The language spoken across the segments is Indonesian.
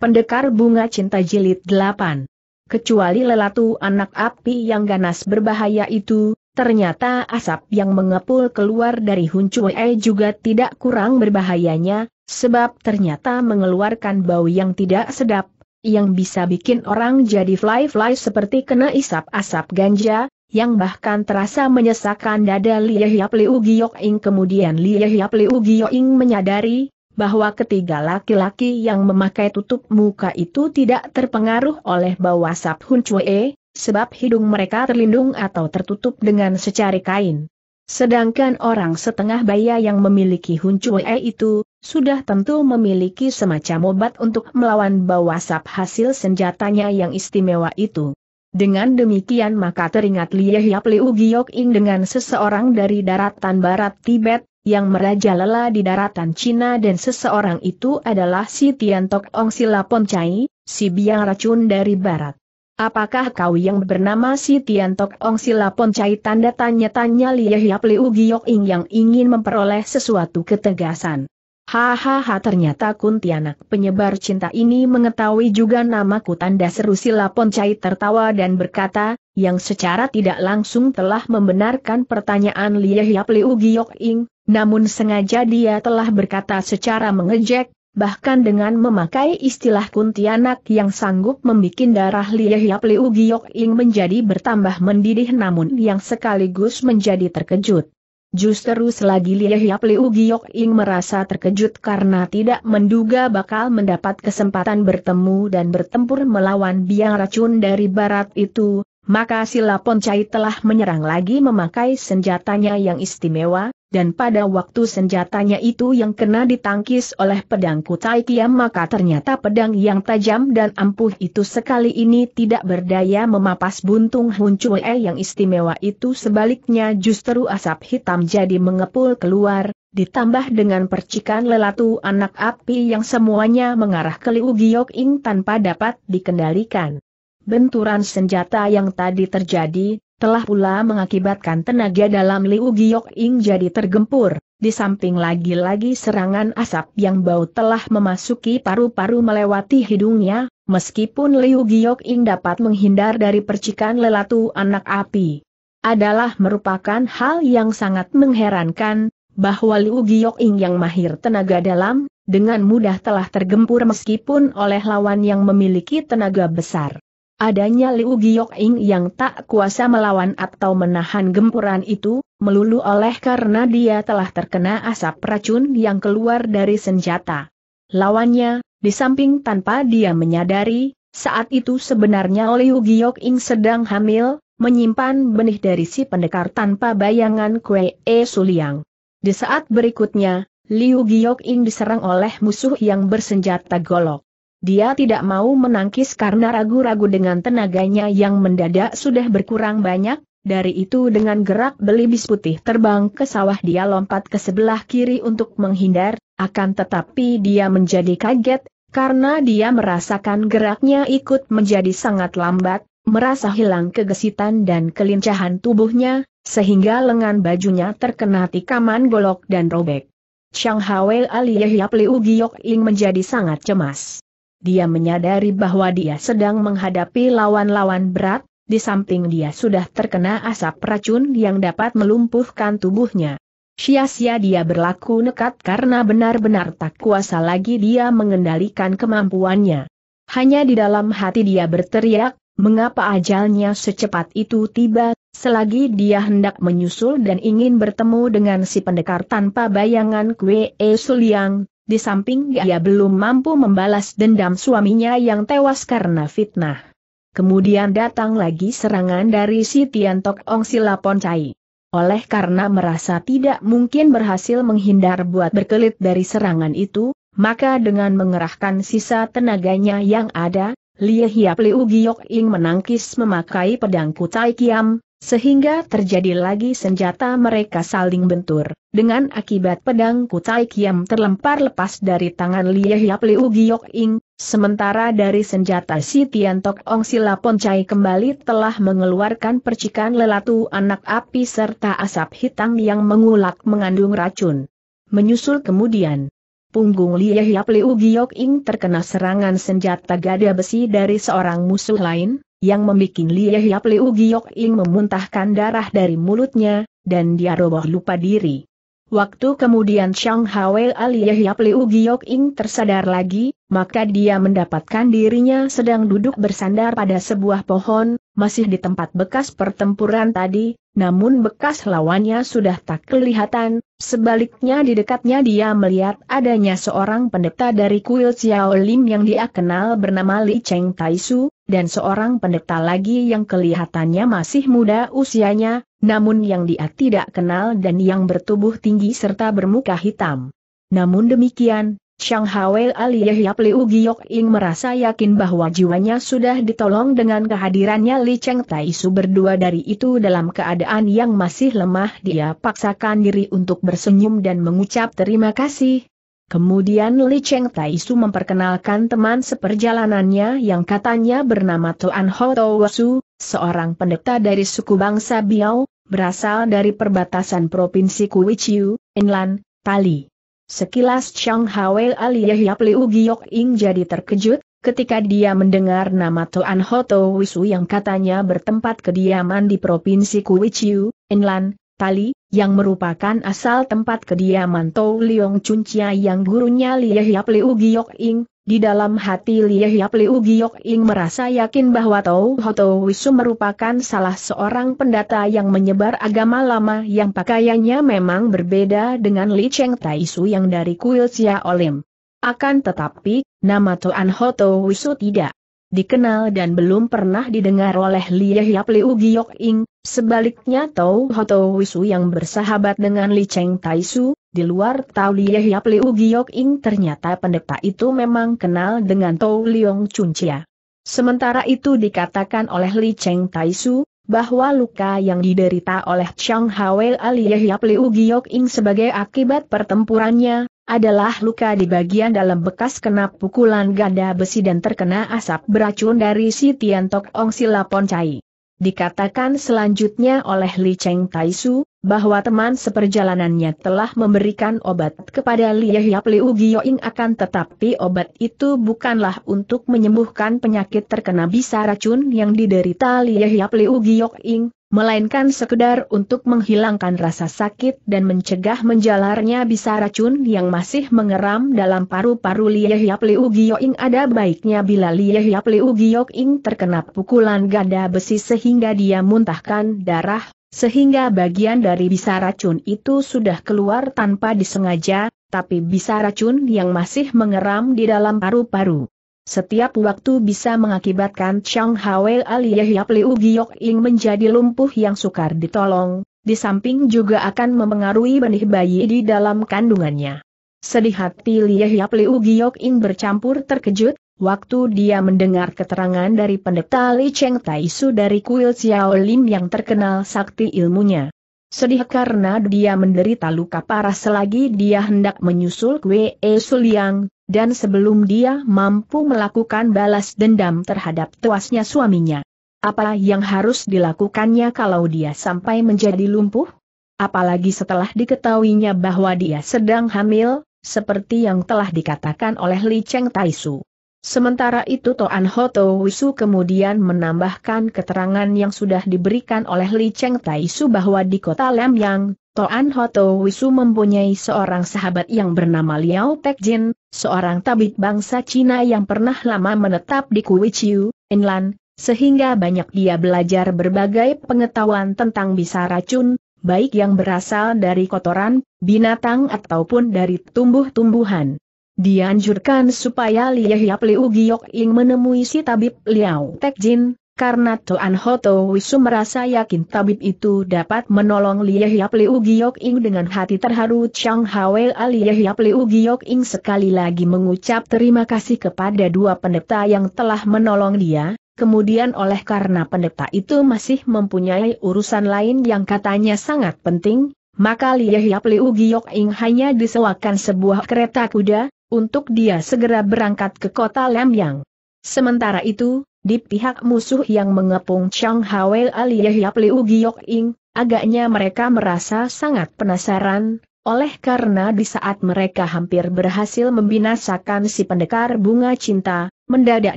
Pendekar Bunga Cinta Jilid 8 Kecuali lelatu anak api yang ganas berbahaya itu, ternyata asap yang mengepul keluar dari Huncue juga tidak kurang berbahayanya, sebab ternyata mengeluarkan bau yang tidak sedap, yang bisa bikin orang jadi fly-fly seperti kena isap asap ganja, yang bahkan terasa menyesakkan dada Lieh Liu Giok Ing. Kemudian Lieh Liu Giok Ing menyadari, bahwa ketiga laki-laki yang memakai tutup muka itu tidak terpengaruh oleh bau asap Hun Chue, sebab hidung mereka terlindung atau tertutup dengan secari kain. Sedangkan orang setengah baya yang memiliki Hun Chue itu, sudah tentu memiliki semacam obat untuk melawan bau asap hasil senjatanya yang istimewa itu. Dengan demikian maka teringat Lie Hiap Liu Giok Ing dengan seseorang dari daratan barat Tibet, yang merajalela di daratan Cina dan seseorang itu adalah si Tiantok Ong Silaponcai, si biang racun dari barat. Apakah kau yang bernama si Tiantok Ong Silaponcai tanda tanya-tanya Lia Hiap Liu giok yang ingin memperoleh sesuatu ketegasan. Hahaha ternyata Kuntianak penyebar cinta ini mengetahui juga namaku tanda seru Silaponcai tertawa dan berkata, yang secara tidak langsung telah membenarkan pertanyaan Lie Hiap Liu Giok Ing, namun sengaja dia telah berkata secara mengejek, bahkan dengan memakai istilah kuntianak yang sanggup membuat darah Lie Hiap Liu Giok Ing menjadi bertambah mendidih namun yang sekaligus menjadi terkejut. Justru selagi Lie Hiap Liu Giok Ing merasa terkejut karena tidak menduga bakal mendapat kesempatan bertemu dan bertempur melawan biang racun dari barat itu, maka Sila Poncai telah menyerang lagi memakai senjatanya yang istimewa, dan pada waktu senjatanya itu yang kena ditangkis oleh pedang Kutai Kiam maka ternyata pedang yang tajam dan ampuh itu sekali ini tidak berdaya memapas buntung Hun Chue yang istimewa itu sebaliknya justru asap hitam jadi mengepul keluar, ditambah dengan percikan lelatu anak api yang semuanya mengarah ke Liu Giok Ing tanpa dapat dikendalikan. Benturan senjata yang tadi terjadi, telah pula mengakibatkan tenaga dalam Liu Giok Ing jadi tergempur, di samping lagi-lagi serangan asap yang bau telah memasuki paru-paru melewati hidungnya, meskipun Liu Giok Ing dapat menghindar dari percikan lelatu anak api. Adalah merupakan hal yang sangat mengherankan, bahwa Liu Giok Ing yang mahir tenaga dalam, dengan mudah telah tergempur meskipun oleh lawan yang memiliki tenaga besar. Adanya Liu Giyok-ing yang tak kuasa melawan atau menahan gempuran itu, melulu oleh karena dia telah terkena asap racun yang keluar dari senjata. Lawannya, di samping tanpa dia menyadari, saat itu sebenarnya Liu Giyok-ing sedang hamil, menyimpan benih dari si pendekar tanpa bayangan Kue E Suliang. Di saat berikutnya, Liu Giyok-ing diserang oleh musuh yang bersenjata golok. Dia tidak mau menangkis karena ragu-ragu dengan tenaganya yang mendadak sudah berkurang banyak, dari itu dengan gerak belibis putih terbang ke sawah dia lompat ke sebelah kiri untuk menghindar, akan tetapi dia menjadi kaget, karena dia merasakan geraknya ikut menjadi sangat lambat, merasa hilang kegesitan dan kelincahan tubuhnya, sehingga lengan bajunya terkena tikaman golok dan robek. Chang Hwei Aliyah Liu Giok Ing menjadi sangat cemas. Dia menyadari bahwa dia sedang menghadapi lawan-lawan berat, di samping dia sudah terkena asap racun yang dapat melumpuhkan tubuhnya. Sia-sia dia berlaku nekat karena benar-benar tak kuasa lagi dia mengendalikan kemampuannya. Hanya di dalam hati dia berteriak, mengapa ajalnya secepat itu tiba, selagi dia hendak menyusul dan ingin bertemu dengan si pendekar tanpa bayangan Kwe Suliang, di samping ia belum mampu membalas dendam suaminya yang tewas karena fitnah. Kemudian datang lagi serangan dari si Tian Tok Ong Silaponcai. Oleh karena merasa tidak mungkin berhasil menghindar buat berkelit dari serangan itu, maka dengan mengerahkan sisa tenaganya yang ada, Lie Hiap Liu Giok Ing menangkis memakai pedang Kutai Kiam, sehingga terjadi lagi senjata mereka saling bentur, dengan akibat pedang Kutai Kiam terlempar lepas dari tangan Lie Hiap Liu Giok Ing, sementara dari senjata si Tian Tok Ong Sila Poncai kembali telah mengeluarkan percikan lelatu anak api serta asap hitam yang mengulak mengandung racun. Menyusul kemudian, Punggung Lie Hiap Liu Giok Ing terkena serangan senjata gada besi dari seorang musuh lain, yang membuat Lie Hiap Liu Giok Ing memuntahkan darah dari mulutnya, dan dia roboh lupa diri. Waktu kemudian Shang Hwei Lie Hiap Liu Giok Ing tersadar lagi, maka dia mendapatkan dirinya sedang duduk bersandar pada sebuah pohon, masih di tempat bekas pertempuran tadi, namun bekas lawannya sudah tak kelihatan, sebaliknya di dekatnya dia melihat adanya seorang pendeta dari kuil Xiao Lim yang dia kenal bernama Li Cheng Taisu, dan seorang pendeta lagi yang kelihatannya masih muda usianya, namun yang dia tidak kenal dan yang bertubuh tinggi serta bermuka hitam. Namun demikian, Shang Hawel Yahya Liu Giyok Ing merasa yakin bahwa jiwanya sudah ditolong dengan kehadirannya Li Cheng Tai Su berdua dari itu dalam keadaan yang masih lemah dia paksakan diri untuk bersenyum dan mengucap terima kasih, Kemudian Li Cheng Tai Su memperkenalkan teman seperjalanannya yang katanya bernama Tuan Ho Su, seorang pendeta dari suku bangsa Biao, berasal dari perbatasan Provinsi Kuichiu, Inland, Tali. Sekilas Chang Hawei Aliyah Liu Giok Ing jadi terkejut, ketika dia mendengar nama Toan Hoto Su yang katanya bertempat kediaman di Provinsi Kuichiu, Inland, Tali, yang merupakan asal tempat kediaman Tou Liong Chuncia yang gurunya Lie Liu Giok Ing, di dalam hati Lie Liu Giok Ing merasa yakin bahwa Tou Hoto Wisu merupakan salah seorang pendata yang menyebar agama lama yang pakaiannya memang berbeda dengan Li Cheng Taisu yang dari kuil Sia Olim. Akan tetapi, nama Tuan Hoto Wisu tidak dikenal dan belum pernah didengar oleh Li Yahya Pliu Giok Ing, sebaliknya Tau Hoto Wisu yang bersahabat dengan Li Cheng Taisu, di luar Tau Li Yahya Pliu Giok Ing ternyata pendeta itu memang kenal dengan Tau Liong Chia. Sementara itu dikatakan oleh Li Cheng Taisu, bahwa luka yang diderita oleh Chang Ali Aliyehyap Liu Giok Ing sebagai akibat pertempurannya, adalah luka di bagian dalam bekas kena pukulan ganda besi dan terkena asap beracun dari si Tian Tok Ong Silapon Cai. Dikatakan selanjutnya oleh Li Cheng Taisu, bahwa teman seperjalanannya telah memberikan obat kepada Li Yahyap Liu Gioing akan tetapi obat itu bukanlah untuk menyembuhkan penyakit terkena bisa racun yang diderita Li Yahyap Liu Gioing, melainkan sekedar untuk menghilangkan rasa sakit dan mencegah menjalarnya bisa racun yang masih mengeram dalam paru-paru Lie Liu Gioing ada baiknya bila Lie Liu Gioing terkena pukulan ganda besi sehingga dia muntahkan darah, sehingga bagian dari bisa racun itu sudah keluar tanpa disengaja, tapi bisa racun yang masih mengeram di dalam paru-paru setiap waktu bisa mengakibatkan Chang Hawei Aliyah Liu Giyok Ing menjadi lumpuh yang sukar ditolong, di samping juga akan memengaruhi benih bayi di dalam kandungannya. Sedih hati Liyah Liu Giyok Ing bercampur terkejut, waktu dia mendengar keterangan dari pendeta Li Cheng Su dari kuil Xiao Lim yang terkenal sakti ilmunya. Sedih karena dia menderita luka parah selagi dia hendak menyusul Kwe E Suliang, dan sebelum dia mampu melakukan balas dendam terhadap tuasnya suaminya. Apa yang harus dilakukannya kalau dia sampai menjadi lumpuh? Apalagi setelah diketahuinya bahwa dia sedang hamil, seperti yang telah dikatakan oleh Li Cheng Taisu. Sementara itu Toan Hoto Wisu kemudian menambahkan keterangan yang sudah diberikan oleh Li Cheng Taisu bahwa di kota Lemyang, Toan Hoto Wisu mempunyai seorang sahabat yang bernama Liao Jin, seorang tabib bangsa Cina yang pernah lama menetap di Kuichiu, Inland, sehingga banyak dia belajar berbagai pengetahuan tentang bisa racun, baik yang berasal dari kotoran, binatang ataupun dari tumbuh-tumbuhan. Dianjurkan supaya Liahyap Hiap Liu Giok Ing menemui si tabib Liao Jin karena Toan Hoto Wisu merasa yakin tabib itu dapat menolong Liyahya Hiap Liu Giok Ing dengan hati terharu Chang Hawel Lie Hiap Liu Giok Ing sekali lagi mengucap terima kasih kepada dua pendeta yang telah menolong dia, kemudian oleh karena pendeta itu masih mempunyai urusan lain yang katanya sangat penting, maka Liyahya Hiap Liu Giok Ing hanya disewakan sebuah kereta kuda, untuk dia segera berangkat ke kota Lemyang. Sementara itu, di pihak musuh yang mengepung Chang Hawei aliyahiap Liu Giok Ing, agaknya mereka merasa sangat penasaran, oleh karena di saat mereka hampir berhasil membinasakan si pendekar bunga cinta, mendadak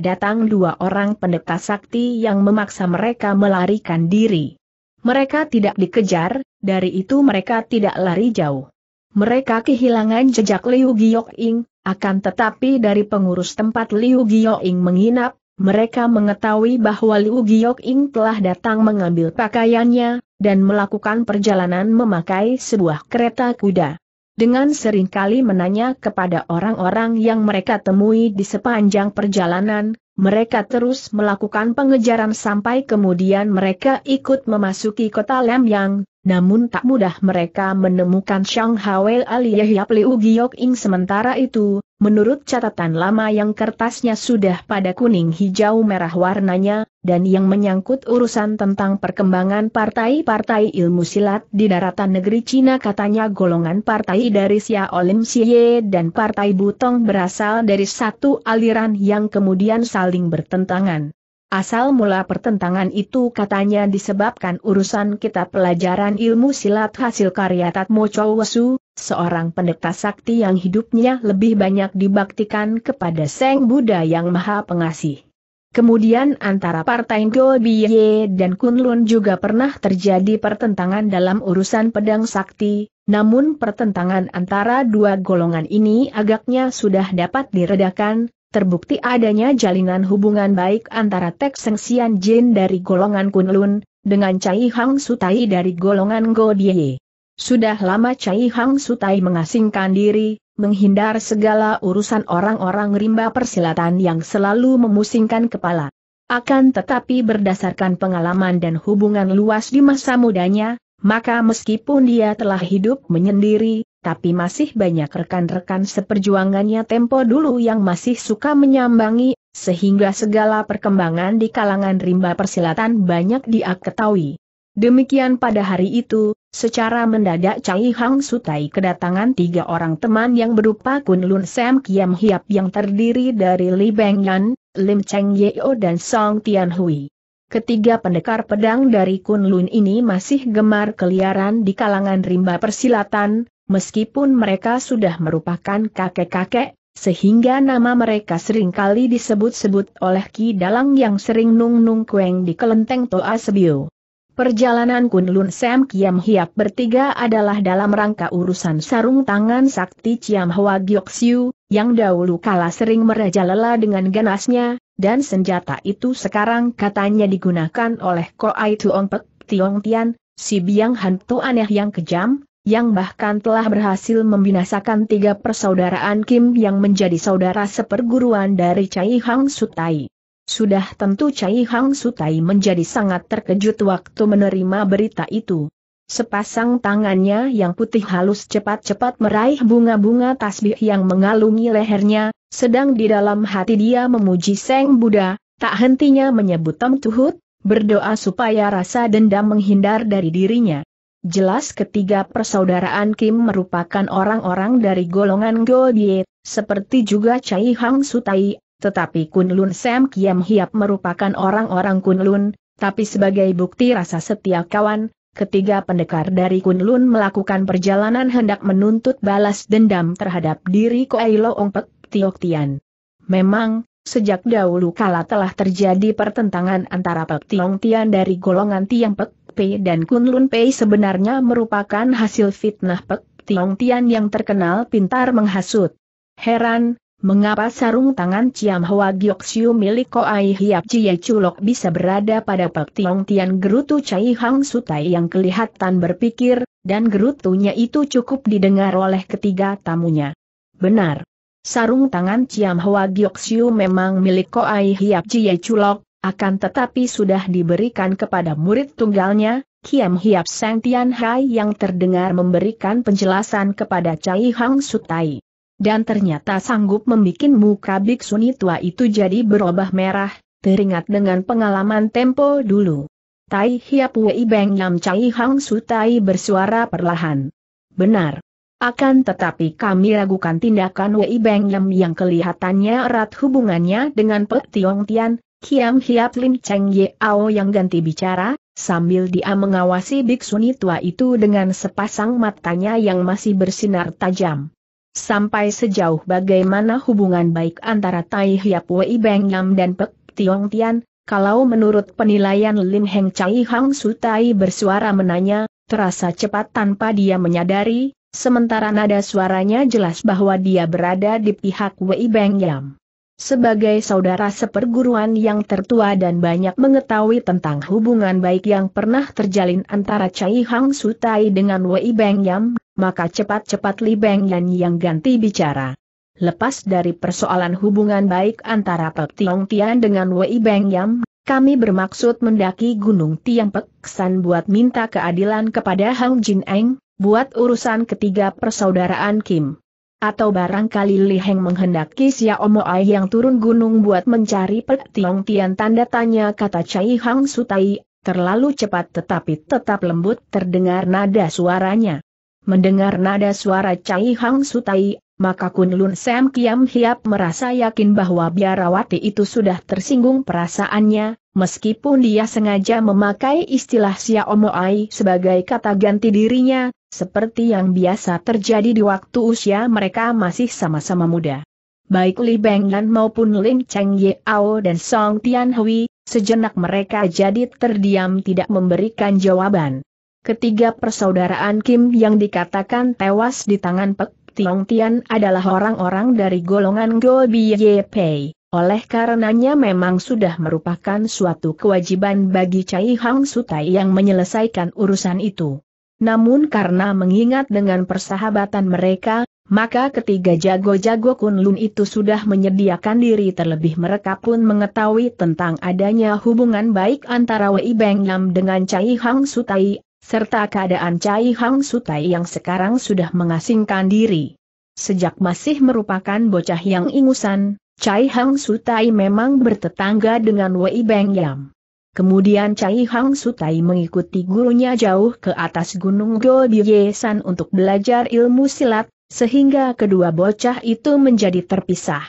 datang dua orang pendeta sakti yang memaksa mereka melarikan diri. Mereka tidak dikejar, dari itu mereka tidak lari jauh. Mereka kehilangan jejak Liu Giok Ing, akan tetapi dari pengurus tempat Liu Giok Ing menginap, mereka mengetahui bahwa Liu giok telah datang mengambil pakaiannya, dan melakukan perjalanan memakai sebuah kereta kuda. Dengan seringkali menanya kepada orang-orang yang mereka temui di sepanjang perjalanan, mereka terus melakukan pengejaran sampai kemudian mereka ikut memasuki kota Lemyang, namun tak mudah mereka menemukan Shang Hawel alias Pliu Giok Ing sementara itu, menurut catatan lama yang kertasnya sudah pada kuning hijau merah warnanya, dan yang menyangkut urusan tentang perkembangan partai-partai ilmu silat di daratan negeri Cina katanya golongan partai dari Olim Xie dan partai Butong berasal dari satu aliran yang kemudian saling bertentangan. Asal mula pertentangan itu katanya disebabkan urusan kitab pelajaran ilmu silat hasil karya Tatmo Chowesu, seorang pendeta sakti yang hidupnya lebih banyak dibaktikan kepada Seng Buddha yang maha pengasih. Kemudian antara partai Gobiye dan Kunlun juga pernah terjadi pertentangan dalam urusan pedang sakti, namun pertentangan antara dua golongan ini agaknya sudah dapat diredakan, terbukti adanya jalinan hubungan baik antara Tek Seng Sian Jin dari golongan Kunlun, dengan Cai Hang Sutai dari golongan Godie. Sudah lama Cai Hang Sutai mengasingkan diri, menghindar segala urusan orang-orang rimba persilatan yang selalu memusingkan kepala. Akan tetapi berdasarkan pengalaman dan hubungan luas di masa mudanya, maka meskipun dia telah hidup menyendiri, tapi masih banyak rekan-rekan seperjuangannya tempo dulu yang masih suka menyambangi, sehingga segala perkembangan di kalangan rimba persilatan banyak dia Demikian pada hari itu, secara mendadak Cai Hang Sutai kedatangan tiga orang teman yang berupa Kun Lun Sam Kiam Hiap yang terdiri dari Li Beng Yan, Lim Cheng Yeo dan Song Tian Hui. Ketiga pendekar pedang dari Kunlun ini masih gemar keliaran di kalangan rimba persilatan, meskipun mereka sudah merupakan kakek-kakek, sehingga nama mereka seringkali disebut-sebut oleh Ki Dalang yang sering nung-nung kueng di kelenteng Toa Sebio. Perjalanan Kunlun Sam Kiam Hiap bertiga adalah dalam rangka urusan sarung tangan sakti Ciam Hwa Gyoksyu, yang dahulu kala sering merajalela dengan ganasnya, dan senjata itu sekarang katanya digunakan oleh Koai Tuong Pek Tiong Tian, si biang hantu aneh yang kejam, yang bahkan telah berhasil membinasakan tiga persaudaraan Kim yang menjadi saudara seperguruan dari Chai Hang Sutai. Sudah tentu Chai Hang Sutai menjadi sangat terkejut waktu menerima berita itu. Sepasang tangannya yang putih halus cepat-cepat meraih bunga-bunga tasbih yang mengalungi lehernya, sedang di dalam hati dia memuji Seng Buddha, tak hentinya menyebut Tom Tuhut, berdoa supaya rasa dendam menghindar dari dirinya. Jelas ketiga persaudaraan Kim merupakan orang-orang dari golongan Godiet, seperti juga Chai Hang Sutai, tetapi Kunlun Sam Kiam Hiap merupakan orang-orang Kunlun, tapi sebagai bukti rasa setia kawan, ketiga pendekar dari Kunlun melakukan perjalanan hendak menuntut balas dendam terhadap diri Koei Loong Pek, Tiok Tian. Memang, sejak dahulu kala telah terjadi pertentangan antara Pek Tiong Tian dari golongan Tiang Pek Pei dan Kunlun Pei sebenarnya merupakan hasil fitnah Pek Tiong Tian yang terkenal pintar menghasut. Heran, mengapa sarung tangan Ciam Hwa Giok Siu milik Koai Hiap Jie Chulok bisa berada pada Pek Tiong Tian gerutu Chai Hang Sutai yang kelihatan berpikir, dan gerutunya itu cukup didengar oleh ketiga tamunya. Benar. Sarung tangan Ciam Hoa Gyoksiu memang milik Koai Hiap Cie Chulok, akan tetapi sudah diberikan kepada murid tunggalnya, Kiam Hiap Sang Tian Hai yang terdengar memberikan penjelasan kepada Cai Hang Sutai. Dan ternyata sanggup membuat muka biksuni tua itu jadi berubah merah, teringat dengan pengalaman tempo dulu. Tai Hiap Wei Beng Nam Cai Hang Sutai bersuara perlahan. Benar, akan tetapi kami ragukan tindakan Wei Beng Lem yang kelihatannya erat hubungannya dengan Pek Tiong Tian, Kiam Hiap Lim Cheng Ye Ao yang ganti bicara, sambil dia mengawasi biksuni tua itu dengan sepasang matanya yang masih bersinar tajam. Sampai sejauh bagaimana hubungan baik antara Tai Hiap Wei Beng Lem dan Pek Tiong Tian, kalau menurut penilaian Lim Heng Chai Hang Sutai bersuara menanya, terasa cepat tanpa dia menyadari, Sementara nada suaranya jelas bahwa dia berada di pihak Wei Beng Yam. Sebagai saudara seperguruan yang tertua dan banyak mengetahui tentang hubungan baik yang pernah terjalin antara Cai Hang Sutai dengan Wei Beng Yam, maka cepat-cepat Li Beng Yan yang ganti bicara. Lepas dari persoalan hubungan baik antara Pek Tiong Tian dengan Wei Beng Yam, kami bermaksud mendaki Gunung Tiang San buat minta keadilan kepada Hang Jin Eng, buat urusan ketiga persaudaraan Kim. Atau barangkali Li Heng menghendaki Omo Ai yang turun gunung buat mencari Pek Tiong Tian tanda tanya kata Cai Hang Sutai, terlalu cepat tetapi tetap lembut terdengar nada suaranya. Mendengar nada suara Cai Hang Sutai, maka Kun Lun Sam Kiam Hiap merasa yakin bahwa biarawati itu sudah tersinggung perasaannya, Meskipun dia sengaja memakai istilah Omo Ai sebagai kata ganti dirinya, seperti yang biasa terjadi di waktu usia mereka masih sama-sama muda. Baik Li Benglan maupun Lin Cheng Ao dan Song Tianhui, sejenak mereka jadi terdiam tidak memberikan jawaban. Ketiga persaudaraan Kim yang dikatakan tewas di tangan Pek Tiong Tian adalah orang-orang dari golongan Go Biye Pei. Oleh karenanya memang sudah merupakan suatu kewajiban bagi Cai Hang Sutai yang menyelesaikan urusan itu namun karena mengingat dengan persahabatan mereka, maka ketiga jago-jago Kunlun itu sudah menyediakan diri terlebih mereka pun mengetahui tentang adanya hubungan baik antara Wei Beng Yam dengan Cai Hang Sutai, serta keadaan Cai Hang Sutai yang sekarang sudah mengasingkan diri. Sejak masih merupakan bocah yang ingusan, Cai Hang Sutai memang bertetangga dengan Wei Beng Yam. Kemudian Cai Hang Sutai mengikuti gurunya jauh ke atas Gunung Gobiye San untuk belajar ilmu silat, sehingga kedua bocah itu menjadi terpisah.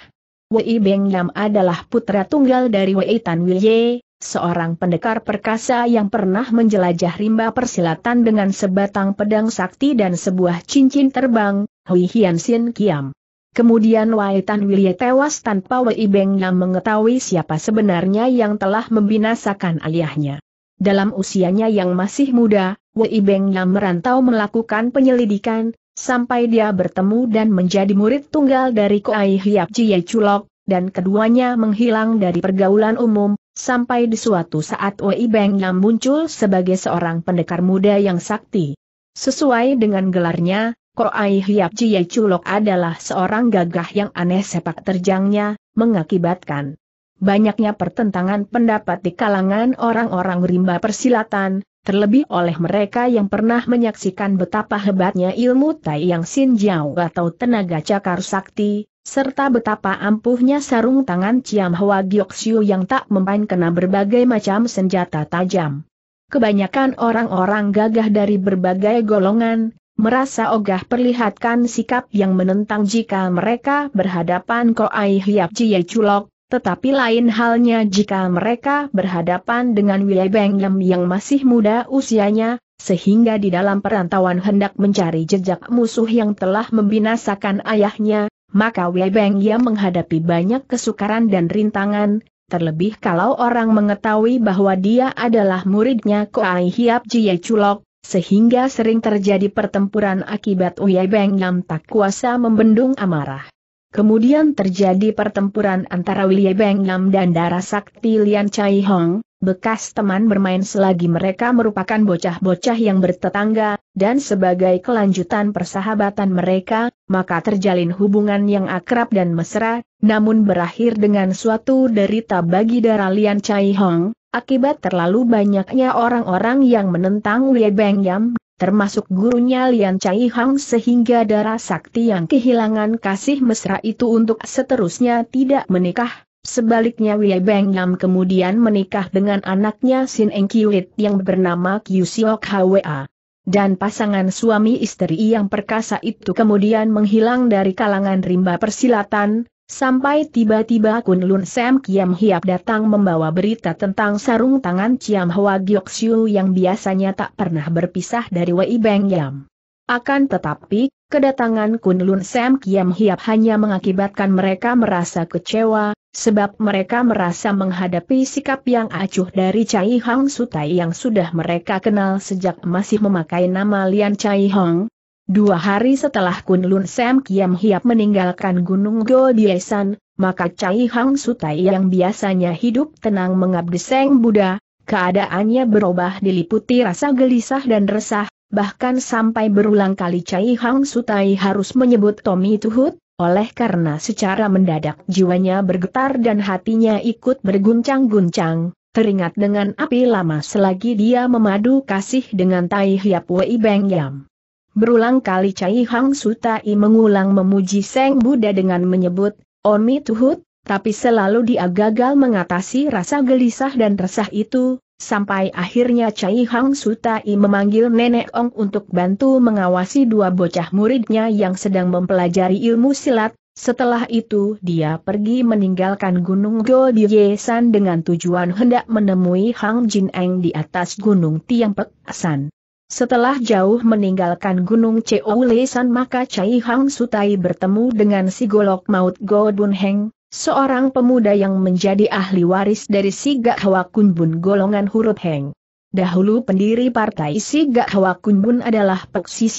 Wei Beng Yam adalah putra tunggal dari Wei Tan Wiye, seorang pendekar perkasa yang pernah menjelajah rimba persilatan dengan sebatang pedang sakti dan sebuah cincin terbang, Hui Hian Sin Kiam. Kemudian Waitan Wilye tewas tanpa Wei Beng yang mengetahui siapa sebenarnya yang telah membinasakan ayahnya. Dalam usianya yang masih muda, Wei Beng yang merantau melakukan penyelidikan, sampai dia bertemu dan menjadi murid tunggal dari Koai Hiap Jie Chulok, dan keduanya menghilang dari pergaulan umum, sampai di suatu saat Wei Beng yang muncul sebagai seorang pendekar muda yang sakti. Sesuai dengan gelarnya, Koai Hiap Jie Chulok adalah seorang gagah yang aneh sepak terjangnya, mengakibatkan banyaknya pertentangan pendapat di kalangan orang-orang rimba persilatan, terlebih oleh mereka yang pernah menyaksikan betapa hebatnya ilmu Tai Yang Sin Jiao atau tenaga cakar sakti, serta betapa ampuhnya sarung tangan Ciam Hwa Giok Siu yang tak mempan kena berbagai macam senjata tajam. Kebanyakan orang-orang gagah dari berbagai golongan, Merasa ogah perlihatkan sikap yang menentang jika mereka berhadapan Koai Hiap Jie Culok, tetapi lain halnya jika mereka berhadapan dengan Wei Beng Lem yang masih muda usianya, sehingga di dalam perantauan hendak mencari jejak musuh yang telah membinasakan ayahnya, maka Wei Beng Yam menghadapi banyak kesukaran dan rintangan, terlebih kalau orang mengetahui bahwa dia adalah muridnya Koai Hiap Jie Culok, sehingga sering terjadi pertempuran akibat Uyai Beng Nam tak kuasa membendung amarah. Kemudian terjadi pertempuran antara Uyai Beng Nam dan Dara Sakti Lian Chai Hong, bekas teman bermain selagi mereka merupakan bocah-bocah yang bertetangga, dan sebagai kelanjutan persahabatan mereka, maka terjalin hubungan yang akrab dan mesra, namun berakhir dengan suatu derita bagi Dara Lian Chai Hong, Akibat terlalu banyaknya orang-orang yang menentang Wei Beng Yam, termasuk gurunya Lian Chai Hang sehingga darah sakti yang kehilangan kasih mesra itu untuk seterusnya tidak menikah, Sebaliknya Wei Beng Yam kemudian menikah dengan anaknya Sin Eng Kiwit yang bernama Siok Hwa. Dan pasangan suami istri yang perkasa itu kemudian menghilang dari kalangan rimba persilatan, Sampai tiba-tiba Kun Lun Sam Kiam Hiap datang membawa berita tentang sarung tangan Ciam Hwa Giok Siu yang biasanya tak pernah berpisah dari Wei Beng Yam. Akan tetapi, kedatangan Kun Lun Sam Kiam Hiap hanya mengakibatkan mereka merasa kecewa, sebab mereka merasa menghadapi sikap yang acuh dari Cai Hong Sutai yang sudah mereka kenal sejak masih memakai nama Lian Cai Hong, Dua hari setelah Kunlun Lun Sam Kiam Hiap meninggalkan Gunung Godiesan, maka Cai Hang Sutai yang biasanya hidup tenang mengabdi Seng Buddha, keadaannya berubah diliputi rasa gelisah dan resah, bahkan sampai berulang kali Cai Hang Sutai harus menyebut Tommy Tuhut, oleh karena secara mendadak jiwanya bergetar dan hatinya ikut berguncang-guncang, teringat dengan api lama selagi dia memadu kasih dengan Tai Hiap Wei Beng Yam. Berulang kali Cai Hang Sutai mengulang memuji Seng Buddha dengan menyebut, Omi oh Tuhut, tapi selalu dia gagal mengatasi rasa gelisah dan resah itu, sampai akhirnya Cai Hang Sutai memanggil Nenek Ong untuk bantu mengawasi dua bocah muridnya yang sedang mempelajari ilmu silat, setelah itu dia pergi meninggalkan Gunung Go di Yesan dengan tujuan hendak menemui Hang Jin Eng di atas Gunung Tiang Pek San. Setelah jauh meninggalkan Gunung Cheoulesan, maka Chai Hang Sutai bertemu dengan si golok maut Go Bun Heng, seorang pemuda yang menjadi ahli waris dari Sigak Hwa Kun Bun golongan huruf Heng. Dahulu pendiri partai Sigak Hwa Kun Bun adalah Pek Su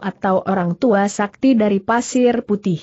atau orang tua sakti dari Pasir Putih.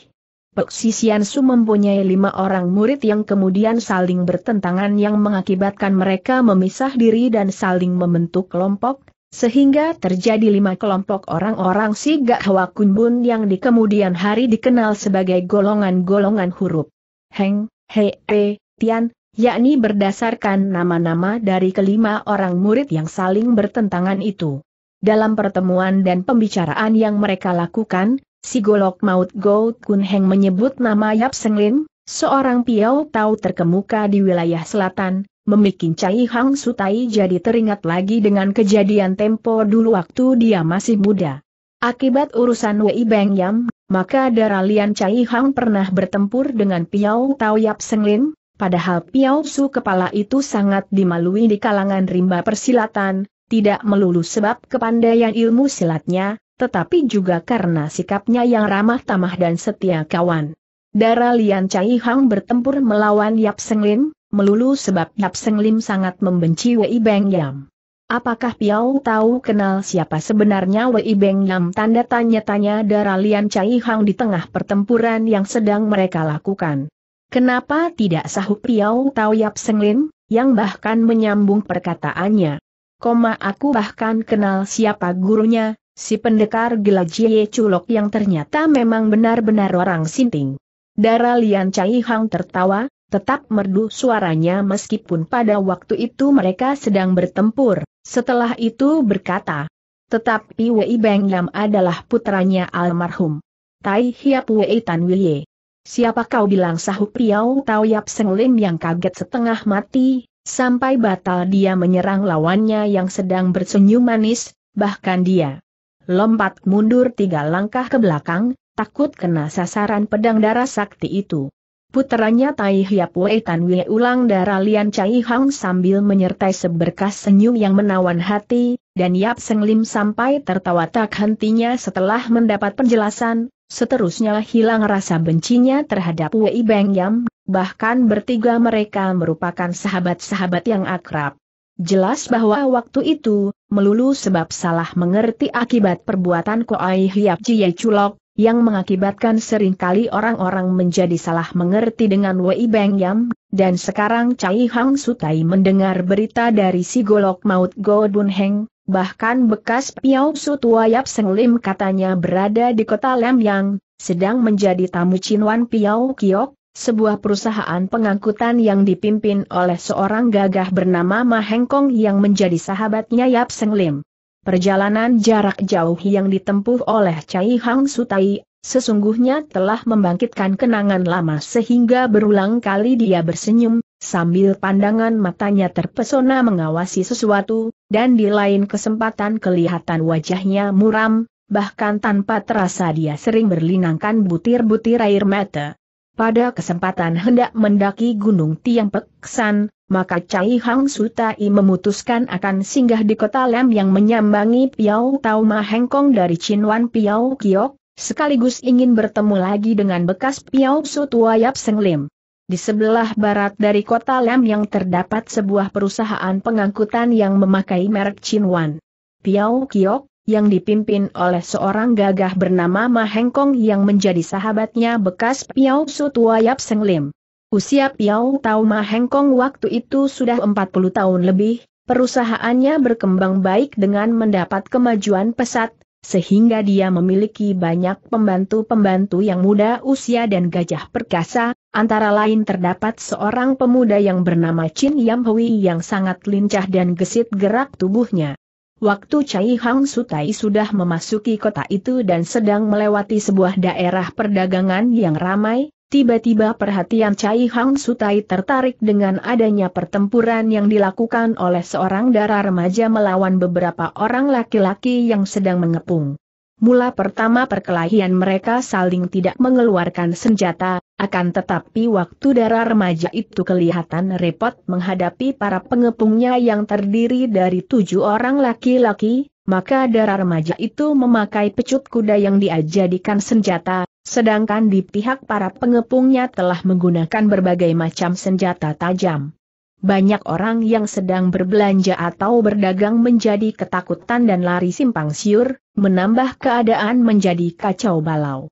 Pek Su mempunyai lima orang murid yang kemudian saling bertentangan yang mengakibatkan mereka memisah diri dan saling membentuk kelompok, sehingga terjadi lima kelompok orang-orang si Hwa Kunbun yang di kemudian hari dikenal sebagai golongan-golongan huruf Heng, He, E, Tian, yakni berdasarkan nama-nama dari kelima orang murid yang saling bertentangan itu. Dalam pertemuan dan pembicaraan yang mereka lakukan, si Golok Maut Go Kun Heng menyebut nama Yap Senglin, seorang Piau Tau terkemuka di wilayah selatan, Memikin Cai Hang Sutai jadi teringat lagi dengan kejadian tempo dulu waktu dia masih muda. Akibat urusan Wei Beng Yam, maka darah Lian Cai Hang pernah bertempur dengan Piao Tao Yap Senglin, padahal Piao Su kepala itu sangat dimalui di kalangan rimba persilatan, tidak melulu sebab kepandaian ilmu silatnya, tetapi juga karena sikapnya yang ramah tamah dan setia kawan. Darah Lian Cai Hang bertempur melawan Yap Senglin, melulu sebab Nap Seng Lim sangat membenci Wei Beng Yam. Apakah Piao tahu kenal siapa sebenarnya Wei Beng Yam? Tanda tanya-tanya darah Lian Chai Hang di tengah pertempuran yang sedang mereka lakukan. Kenapa tidak sahup Piao tahu Yap Seng Lim, yang bahkan menyambung perkataannya. Koma aku bahkan kenal siapa gurunya, si pendekar Gelajie Culok yang ternyata memang benar-benar orang sinting. Daralian Lian Chai Hang tertawa, tetap merdu suaranya meskipun pada waktu itu mereka sedang bertempur. Setelah itu berkata, tetapi Wei Beng Yam adalah putranya almarhum. Tai Hiap Wei Tan Wilye. Siapa kau bilang sahup priau Tau Yap Seng Lim yang kaget setengah mati, sampai batal dia menyerang lawannya yang sedang bersenyum manis, bahkan dia lompat mundur tiga langkah ke belakang, takut kena sasaran pedang darah sakti itu. Puteranya Tai Hiap Wei Tan Wei ulang darah Lian Chai Hang sambil menyertai seberkas senyum yang menawan hati, dan Yap Seng Lim sampai tertawa tak hentinya setelah mendapat penjelasan, seterusnya hilang rasa bencinya terhadap Wei Beng Yam, bahkan bertiga mereka merupakan sahabat-sahabat yang akrab. Jelas bahwa waktu itu, melulu sebab salah mengerti akibat perbuatan Koai Hiap Jie Culok, yang mengakibatkan seringkali orang-orang menjadi salah mengerti dengan Wei Beng Yam, dan sekarang Cai Hang Sutai mendengar berita dari si golok maut Go Bun Heng, bahkan bekas Piao Sutua Yap Seng Lim katanya berada di kota Lemyang, sedang menjadi tamu Cinwan Piao Kiok, sebuah perusahaan pengangkutan yang dipimpin oleh seorang gagah bernama Ma Heng Kong yang menjadi sahabatnya Yap Seng Lim. Perjalanan jarak jauh yang ditempuh oleh Cai Hang Sutai, sesungguhnya telah membangkitkan kenangan lama sehingga berulang kali dia bersenyum, sambil pandangan matanya terpesona mengawasi sesuatu, dan di lain kesempatan kelihatan wajahnya muram, bahkan tanpa terasa dia sering berlinangkan butir-butir air mata. Pada kesempatan hendak mendaki Gunung Tiang Peksan, maka Cai Hang Sutai memutuskan akan singgah di kota Lem yang menyambangi Piao Tau Ma Mahengkong dari Chinwan Piao Kiok, sekaligus ingin bertemu lagi dengan bekas Piao Sutua Yap Seng Lim. Di sebelah barat dari kota Lem yang terdapat sebuah perusahaan pengangkutan yang memakai merek Chinwan. Piao Kiok, yang dipimpin oleh seorang gagah bernama Ma Hengkong yang menjadi sahabatnya bekas Piao Sutua Yap Seng Lim. Usia Piao Tau Ma Hengkong waktu itu sudah 40 tahun lebih, perusahaannya berkembang baik dengan mendapat kemajuan pesat, sehingga dia memiliki banyak pembantu-pembantu yang muda usia dan gajah perkasa, antara lain terdapat seorang pemuda yang bernama Chin Yam Hui yang sangat lincah dan gesit gerak tubuhnya. Waktu Chai Hang Sutai sudah memasuki kota itu dan sedang melewati sebuah daerah perdagangan yang ramai, Tiba-tiba perhatian Cai Hang Sutai tertarik dengan adanya pertempuran yang dilakukan oleh seorang darah remaja melawan beberapa orang laki-laki yang sedang mengepung. Mula pertama perkelahian mereka saling tidak mengeluarkan senjata, akan tetapi waktu darah remaja itu kelihatan repot menghadapi para pengepungnya yang terdiri dari tujuh orang laki-laki, maka darah remaja itu memakai pecut kuda yang diajadikan senjata, Sedangkan di pihak para pengepungnya telah menggunakan berbagai macam senjata tajam. Banyak orang yang sedang berbelanja atau berdagang menjadi ketakutan dan lari simpang siur, menambah keadaan menjadi kacau balau.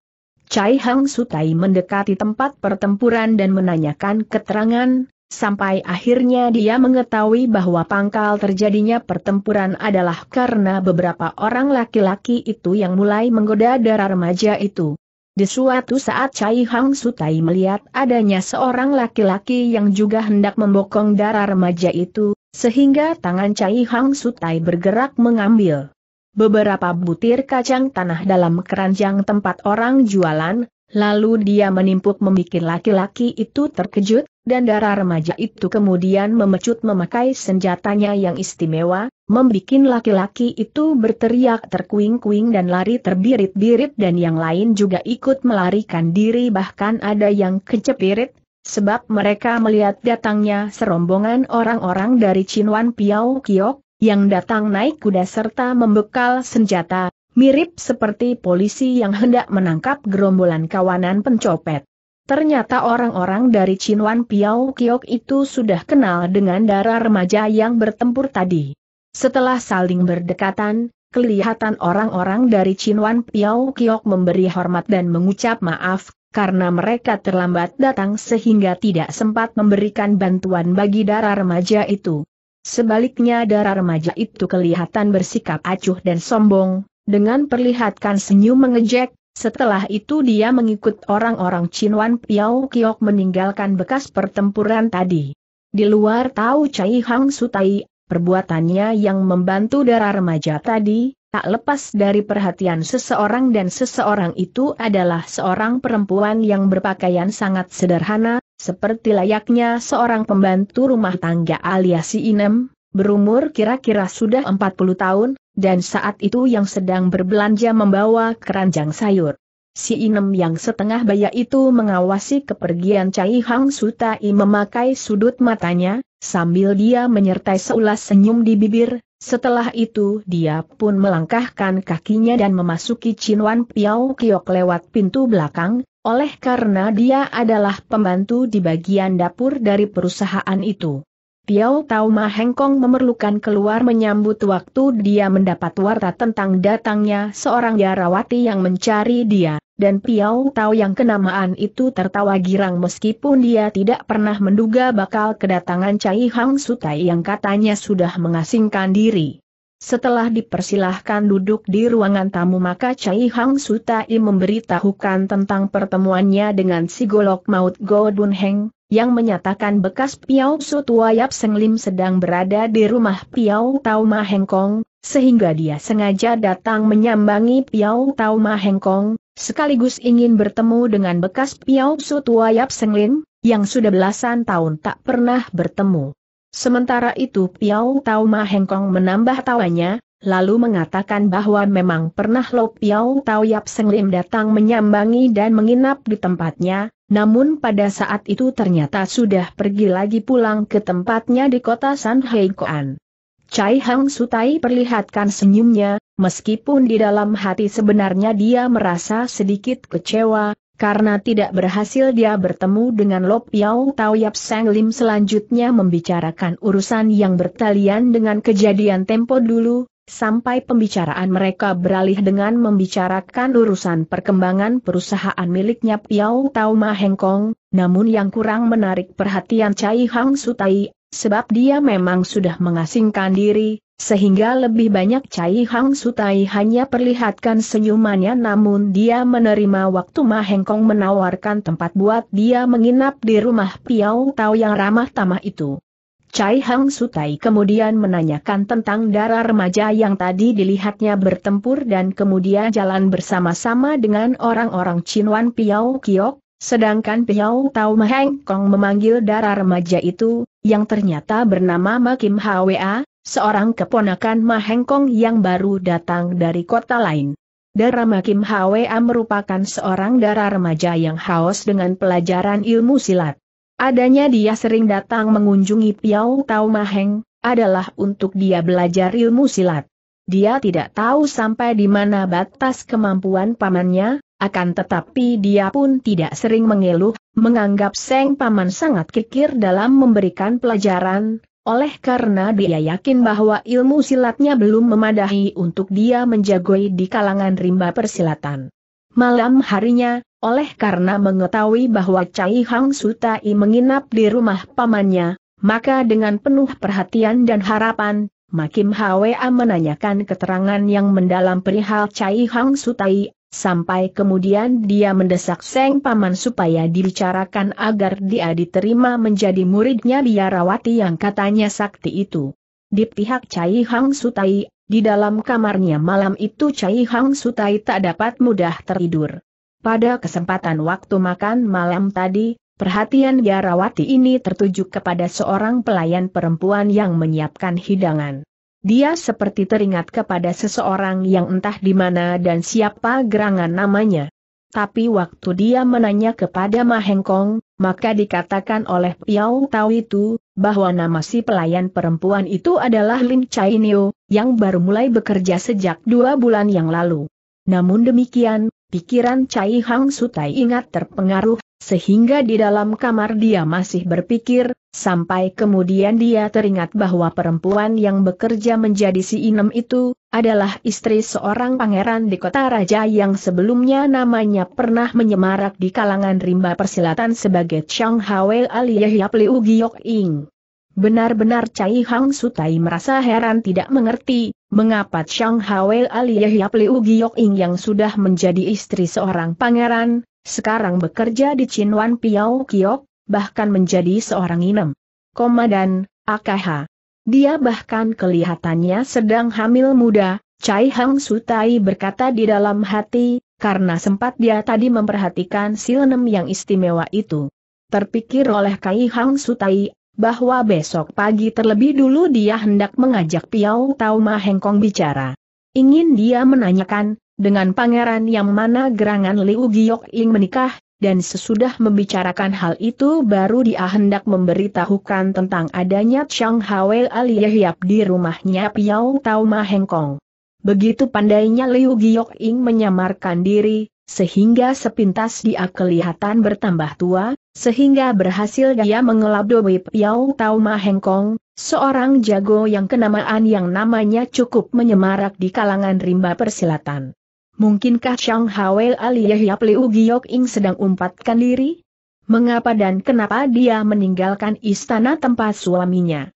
Cai Hang Sutai mendekati tempat pertempuran dan menanyakan keterangan, sampai akhirnya dia mengetahui bahwa pangkal terjadinya pertempuran adalah karena beberapa orang laki-laki itu yang mulai menggoda darah remaja itu. Di suatu saat Cai Hang Sutai melihat adanya seorang laki-laki yang juga hendak membokong darah remaja itu, sehingga tangan Cai Hang Sutai bergerak mengambil beberapa butir kacang tanah dalam keranjang tempat orang jualan, Lalu dia menimpuk membuat laki-laki itu terkejut, dan darah remaja itu kemudian memecut memakai senjatanya yang istimewa, membuat laki-laki itu berteriak terkuing-kuing dan lari terbirit-birit dan yang lain juga ikut melarikan diri bahkan ada yang kecepirit, sebab mereka melihat datangnya serombongan orang-orang dari Chinwan Piao Kiok, yang datang naik kuda serta membekal senjata, Mirip seperti polisi yang hendak menangkap gerombolan kawanan pencopet. Ternyata orang-orang dari Chinwan Piao Kiok itu sudah kenal dengan darah remaja yang bertempur tadi. Setelah saling berdekatan, kelihatan orang-orang dari Chinwan Piao Kiok memberi hormat dan mengucap maaf, karena mereka terlambat datang sehingga tidak sempat memberikan bantuan bagi darah remaja itu. Sebaliknya darah remaja itu kelihatan bersikap acuh dan sombong, dengan perlihatkan senyum mengejek, setelah itu dia mengikut orang-orang Chinwan Piao Kiok meninggalkan bekas pertempuran tadi. Di luar tahu Cai Hang Sutai, perbuatannya yang membantu darah remaja tadi, tak lepas dari perhatian seseorang dan seseorang itu adalah seorang perempuan yang berpakaian sangat sederhana, seperti layaknya seorang pembantu rumah tangga alias si Inem, berumur kira-kira sudah 40 tahun, dan saat itu yang sedang berbelanja membawa keranjang sayur. Si Inem yang setengah baya itu mengawasi kepergian Cai Hang Sutai memakai sudut matanya, sambil dia menyertai seulas senyum di bibir, setelah itu dia pun melangkahkan kakinya dan memasuki Wan Piao Kiok lewat pintu belakang, oleh karena dia adalah pembantu di bagian dapur dari perusahaan itu. Piao Tau Ma Hengkong memerlukan keluar menyambut waktu dia mendapat warta tentang datangnya seorang biarawati yang mencari dia, dan Piao Tau yang kenamaan itu tertawa girang meskipun dia tidak pernah menduga bakal kedatangan Cai Hang Sutai yang katanya sudah mengasingkan diri. Setelah dipersilahkan duduk di ruangan tamu maka Cai Hang Sutai memberitahukan tentang pertemuannya dengan si Golok Maut Go Heng, yang menyatakan bekas Piau Sutua Yap Seng sedang berada di rumah Piau Tau Hengkong, sehingga dia sengaja datang menyambangi Piau Tau Hengkong, sekaligus ingin bertemu dengan bekas Piau Sutua Yap Seng yang sudah belasan tahun tak pernah bertemu. Sementara itu Piau Tau Hengkong menambah tawanya, lalu mengatakan bahwa memang pernah Lo Piau Tau Yap Seng datang menyambangi dan menginap di tempatnya, namun pada saat itu ternyata sudah pergi lagi pulang ke tempatnya di kota San Heikoan. Cai Chai Hang Sutai perlihatkan senyumnya, meskipun di dalam hati sebenarnya dia merasa sedikit kecewa, karena tidak berhasil dia bertemu dengan Lop Yao Tau Sang Lim selanjutnya membicarakan urusan yang bertalian dengan kejadian tempo dulu, sampai pembicaraan mereka beralih dengan membicarakan urusan perkembangan perusahaan miliknya Piao Tau Ma Hengkong, namun yang kurang menarik perhatian Cai Hang Sutai, sebab dia memang sudah mengasingkan diri, sehingga lebih banyak Cai Hang Sutai hanya perlihatkan senyumannya namun dia menerima waktu Ma Hengkong menawarkan tempat buat dia menginap di rumah Piao Tau yang ramah tamah itu. Chai Hang Sutai kemudian menanyakan tentang darah remaja yang tadi dilihatnya bertempur dan kemudian jalan bersama-sama dengan orang-orang Chinwan Piao Kiok, sedangkan Piao Tau Maheng Kong memanggil darah remaja itu, yang ternyata bernama Makim Hwa, seorang keponakan Maheng Kong yang baru datang dari kota lain. Dara Makim Hwa merupakan seorang darah remaja yang haus dengan pelajaran ilmu silat. Adanya dia sering datang mengunjungi Piau Tau Maheng, adalah untuk dia belajar ilmu silat. Dia tidak tahu sampai di mana batas kemampuan pamannya, akan tetapi dia pun tidak sering mengeluh, menganggap Seng Paman sangat kikir dalam memberikan pelajaran, oleh karena dia yakin bahwa ilmu silatnya belum memadahi untuk dia menjagoi di kalangan rimba persilatan. Malam harinya, oleh karena mengetahui bahwa Cai Hang Sutai menginap di rumah pamannya, maka dengan penuh perhatian dan harapan, Makim Hwa menanyakan keterangan yang mendalam perihal Cai Hang Sutai, sampai kemudian dia mendesak Seng Paman supaya dibicarakan agar dia diterima menjadi muridnya biarawati yang katanya sakti itu. Di pihak Cai Hang Sutai, di dalam kamarnya malam itu Cai Hang Sutai tak dapat mudah tertidur. Pada kesempatan waktu makan malam tadi, perhatian Biarawati ini tertuju kepada seorang pelayan perempuan yang menyiapkan hidangan. Dia seperti teringat kepada seseorang yang entah di mana dan siapa gerangan namanya. Tapi waktu dia menanya kepada Mahengkong, maka dikatakan oleh Piao Tau itu, bahwa nama si pelayan perempuan itu adalah Lim Chai Nio, yang baru mulai bekerja sejak dua bulan yang lalu. Namun demikian, Pikiran Cai Hang Sutai ingat terpengaruh, sehingga di dalam kamar dia masih berpikir, sampai kemudian dia teringat bahwa perempuan yang bekerja menjadi si Inem itu, adalah istri seorang pangeran di kota raja yang sebelumnya namanya pernah menyemarak di kalangan rimba persilatan sebagai Chang alias Aliyah Liu Giok Ing. Benar-benar Cai Hang Sutai merasa heran tidak mengerti, mengapa Chang Hawel aliyah Liu Giok Ing yang sudah menjadi istri seorang pangeran, sekarang bekerja di Chinwan Piao Kiok, bahkan menjadi seorang inem. Komandan, AKH. Dia bahkan kelihatannya sedang hamil muda, Cai Hang Sutai berkata di dalam hati, karena sempat dia tadi memperhatikan silenem yang istimewa itu. Terpikir oleh Kai Hang Sutai, bahwa besok pagi terlebih dulu dia hendak mengajak Piao Tau Ma Hengkong bicara. Ingin dia menanyakan, dengan pangeran yang mana gerangan Liu Giok Ing menikah, dan sesudah membicarakan hal itu baru dia hendak memberitahukan tentang adanya Chang Hawel Aliyahyap di rumahnya Piao Tau Ma Hengkong. Begitu pandainya Liu Giok Ing menyamarkan diri, sehingga sepintas dia kelihatan bertambah tua, sehingga berhasil dia mengelabui Piao Tau Ma Hengkong, seorang jago yang kenamaan yang namanya cukup menyemarak di kalangan rimba persilatan. Mungkinkah Chang Hawel aliyahyap Liu Giok Ing sedang umpatkan diri? Mengapa dan kenapa dia meninggalkan istana tempat suaminya?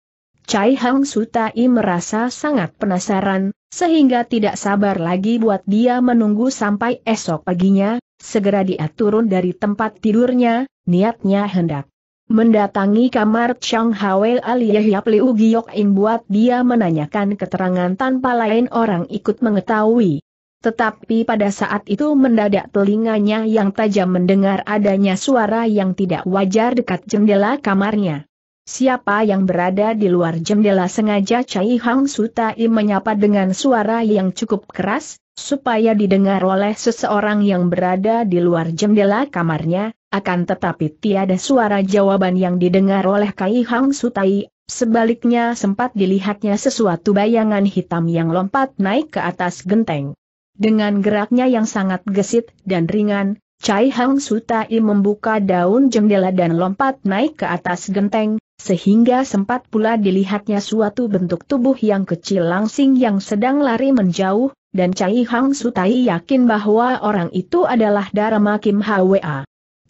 Chai Hang Sutai merasa sangat penasaran, sehingga tidak sabar lagi buat dia menunggu sampai esok paginya, segera dia turun dari tempat tidurnya, niatnya hendak mendatangi kamar Chang Ali Yahya Pliu Giyok In buat dia menanyakan keterangan tanpa lain orang ikut mengetahui. Tetapi pada saat itu mendadak telinganya yang tajam mendengar adanya suara yang tidak wajar dekat jendela kamarnya. Siapa yang berada di luar jendela sengaja Cai Hang Sutai menyapa dengan suara yang cukup keras, supaya didengar oleh seseorang yang berada di luar jendela kamarnya, akan tetapi tiada suara jawaban yang didengar oleh Cai Hang Sutai, sebaliknya sempat dilihatnya sesuatu bayangan hitam yang lompat naik ke atas genteng. Dengan geraknya yang sangat gesit dan ringan, Cai Hang Sutai membuka daun jendela dan lompat naik ke atas genteng, sehingga sempat pula dilihatnya suatu bentuk tubuh yang kecil langsing yang sedang lari menjauh, dan Cai Hang Sutai yakin bahwa orang itu adalah Dharma Kim Hwa.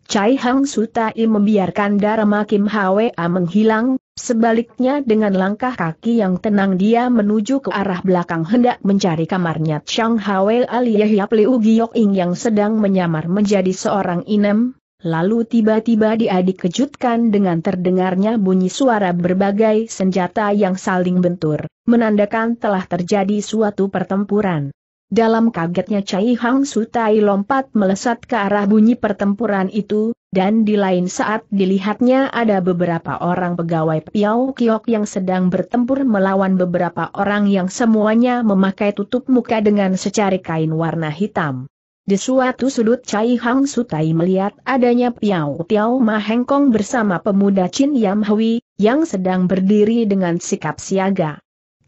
Cai Hang Sutai membiarkan Dharma Kim Hwa menghilang, sebaliknya dengan langkah kaki yang tenang dia menuju ke arah belakang hendak mencari kamarnya Chang Hwa alias Yap Liu Giok Ing yang sedang menyamar menjadi seorang inem, Lalu tiba-tiba dia dikejutkan dengan terdengarnya bunyi suara berbagai senjata yang saling bentur, menandakan telah terjadi suatu pertempuran. Dalam kagetnya Cai Hang Sutai lompat melesat ke arah bunyi pertempuran itu, dan di lain saat dilihatnya ada beberapa orang pegawai Piao Kiok yang sedang bertempur melawan beberapa orang yang semuanya memakai tutup muka dengan secari kain warna hitam. Di suatu sudut Cai Hang Sutai melihat adanya Piao Tiao Ma Hengkong bersama pemuda Chin Yam Hui, yang sedang berdiri dengan sikap siaga.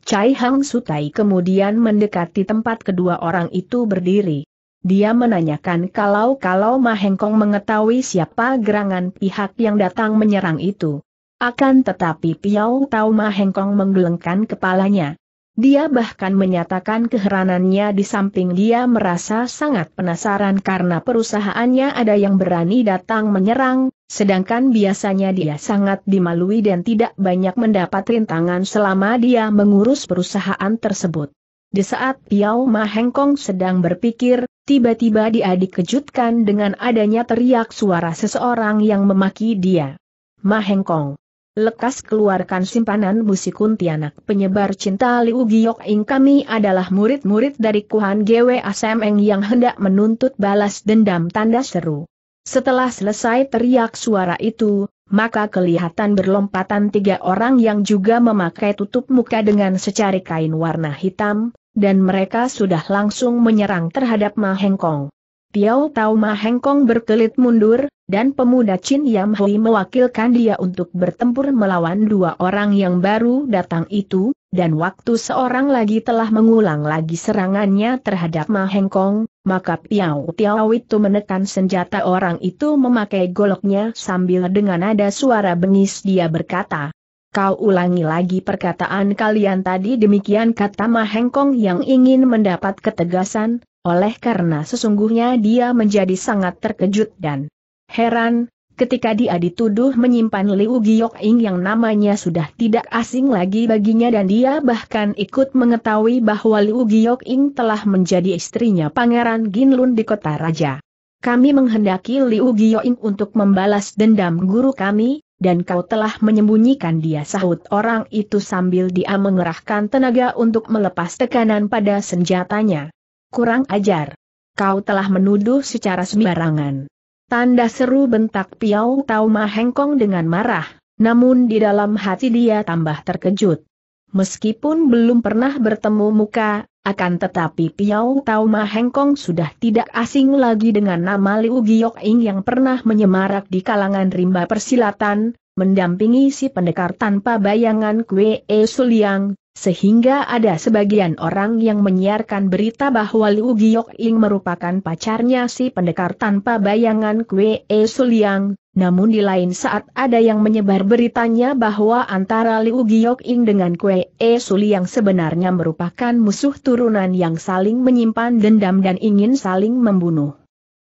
Cai Hang Sutai kemudian mendekati tempat kedua orang itu berdiri. Dia menanyakan kalau-kalau Ma Hengkong mengetahui siapa gerangan pihak yang datang menyerang itu. Akan tetapi Piao Tiao Ma Hengkong menggelengkan kepalanya. Dia bahkan menyatakan keheranannya di samping dia merasa sangat penasaran karena perusahaannya ada yang berani datang menyerang, sedangkan biasanya dia sangat dimalui dan tidak banyak mendapat rintangan selama dia mengurus perusahaan tersebut. Di saat Piao Ma Hengkong sedang berpikir, tiba-tiba dia dikejutkan dengan adanya teriak suara seseorang yang memaki dia. Ma Hengkong. Lekas keluarkan simpanan musikun Tianak, penyebar cinta Liu Giok Ing kami adalah murid-murid dari Kuhan Gwe Asemeng yang hendak menuntut balas dendam tanda seru. Setelah selesai teriak suara itu, maka kelihatan berlompatan tiga orang yang juga memakai tutup muka dengan secari kain warna hitam, dan mereka sudah langsung menyerang terhadap Mahengkong. Tiao Tau Ma Hengkong berkelit mundur, dan pemuda Chin Yam Hui mewakilkan dia untuk bertempur melawan dua orang yang baru datang itu, dan waktu seorang lagi telah mengulang lagi serangannya terhadap Ma Hengkong, maka Piao Tiao itu menekan senjata orang itu memakai goloknya sambil dengan nada suara bengis dia berkata, Kau ulangi lagi perkataan kalian tadi demikian kata Ma Hengkong yang ingin mendapat ketegasan, oleh karena sesungguhnya dia menjadi sangat terkejut dan heran, ketika dia dituduh menyimpan Liu Giok-ing yang namanya sudah tidak asing lagi baginya dan dia bahkan ikut mengetahui bahwa Liu Giok-ing telah menjadi istrinya Pangeran Ginlun di kota raja. Kami menghendaki Liu Giok-ing untuk membalas dendam guru kami, dan kau telah menyembunyikan dia sahut orang itu sambil dia mengerahkan tenaga untuk melepas tekanan pada senjatanya. Kurang ajar. Kau telah menuduh secara sembarangan. Tanda seru bentak Piau Tau Hengkong dengan marah, namun di dalam hati dia tambah terkejut. Meskipun belum pernah bertemu muka, akan tetapi Piau Tau Hengkong sudah tidak asing lagi dengan nama Liu Giok Ing yang pernah menyemarak di kalangan rimba persilatan, mendampingi si pendekar tanpa bayangan Kue E Suliang, sehingga ada sebagian orang yang menyiarkan berita bahwa Liu Giok ing merupakan pacarnya si pendekar tanpa bayangan Kwe E Suliang, namun di lain saat ada yang menyebar beritanya bahwa antara Liu Giok ing dengan Kwe E Suliang sebenarnya merupakan musuh turunan yang saling menyimpan dendam dan ingin saling membunuh.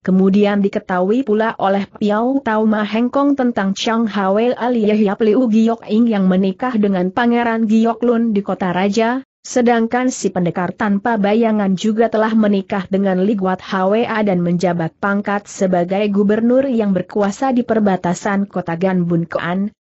Kemudian diketahui pula oleh Piao Tau Ma Hengkong tentang Chang Hawel alias Yap Liu Giok Ing yang menikah dengan Pangeran Giok Lun di kota Raja, sedangkan si pendekar tanpa bayangan juga telah menikah dengan Li Liguat Hwa dan menjabat pangkat sebagai gubernur yang berkuasa di perbatasan kota Ganbun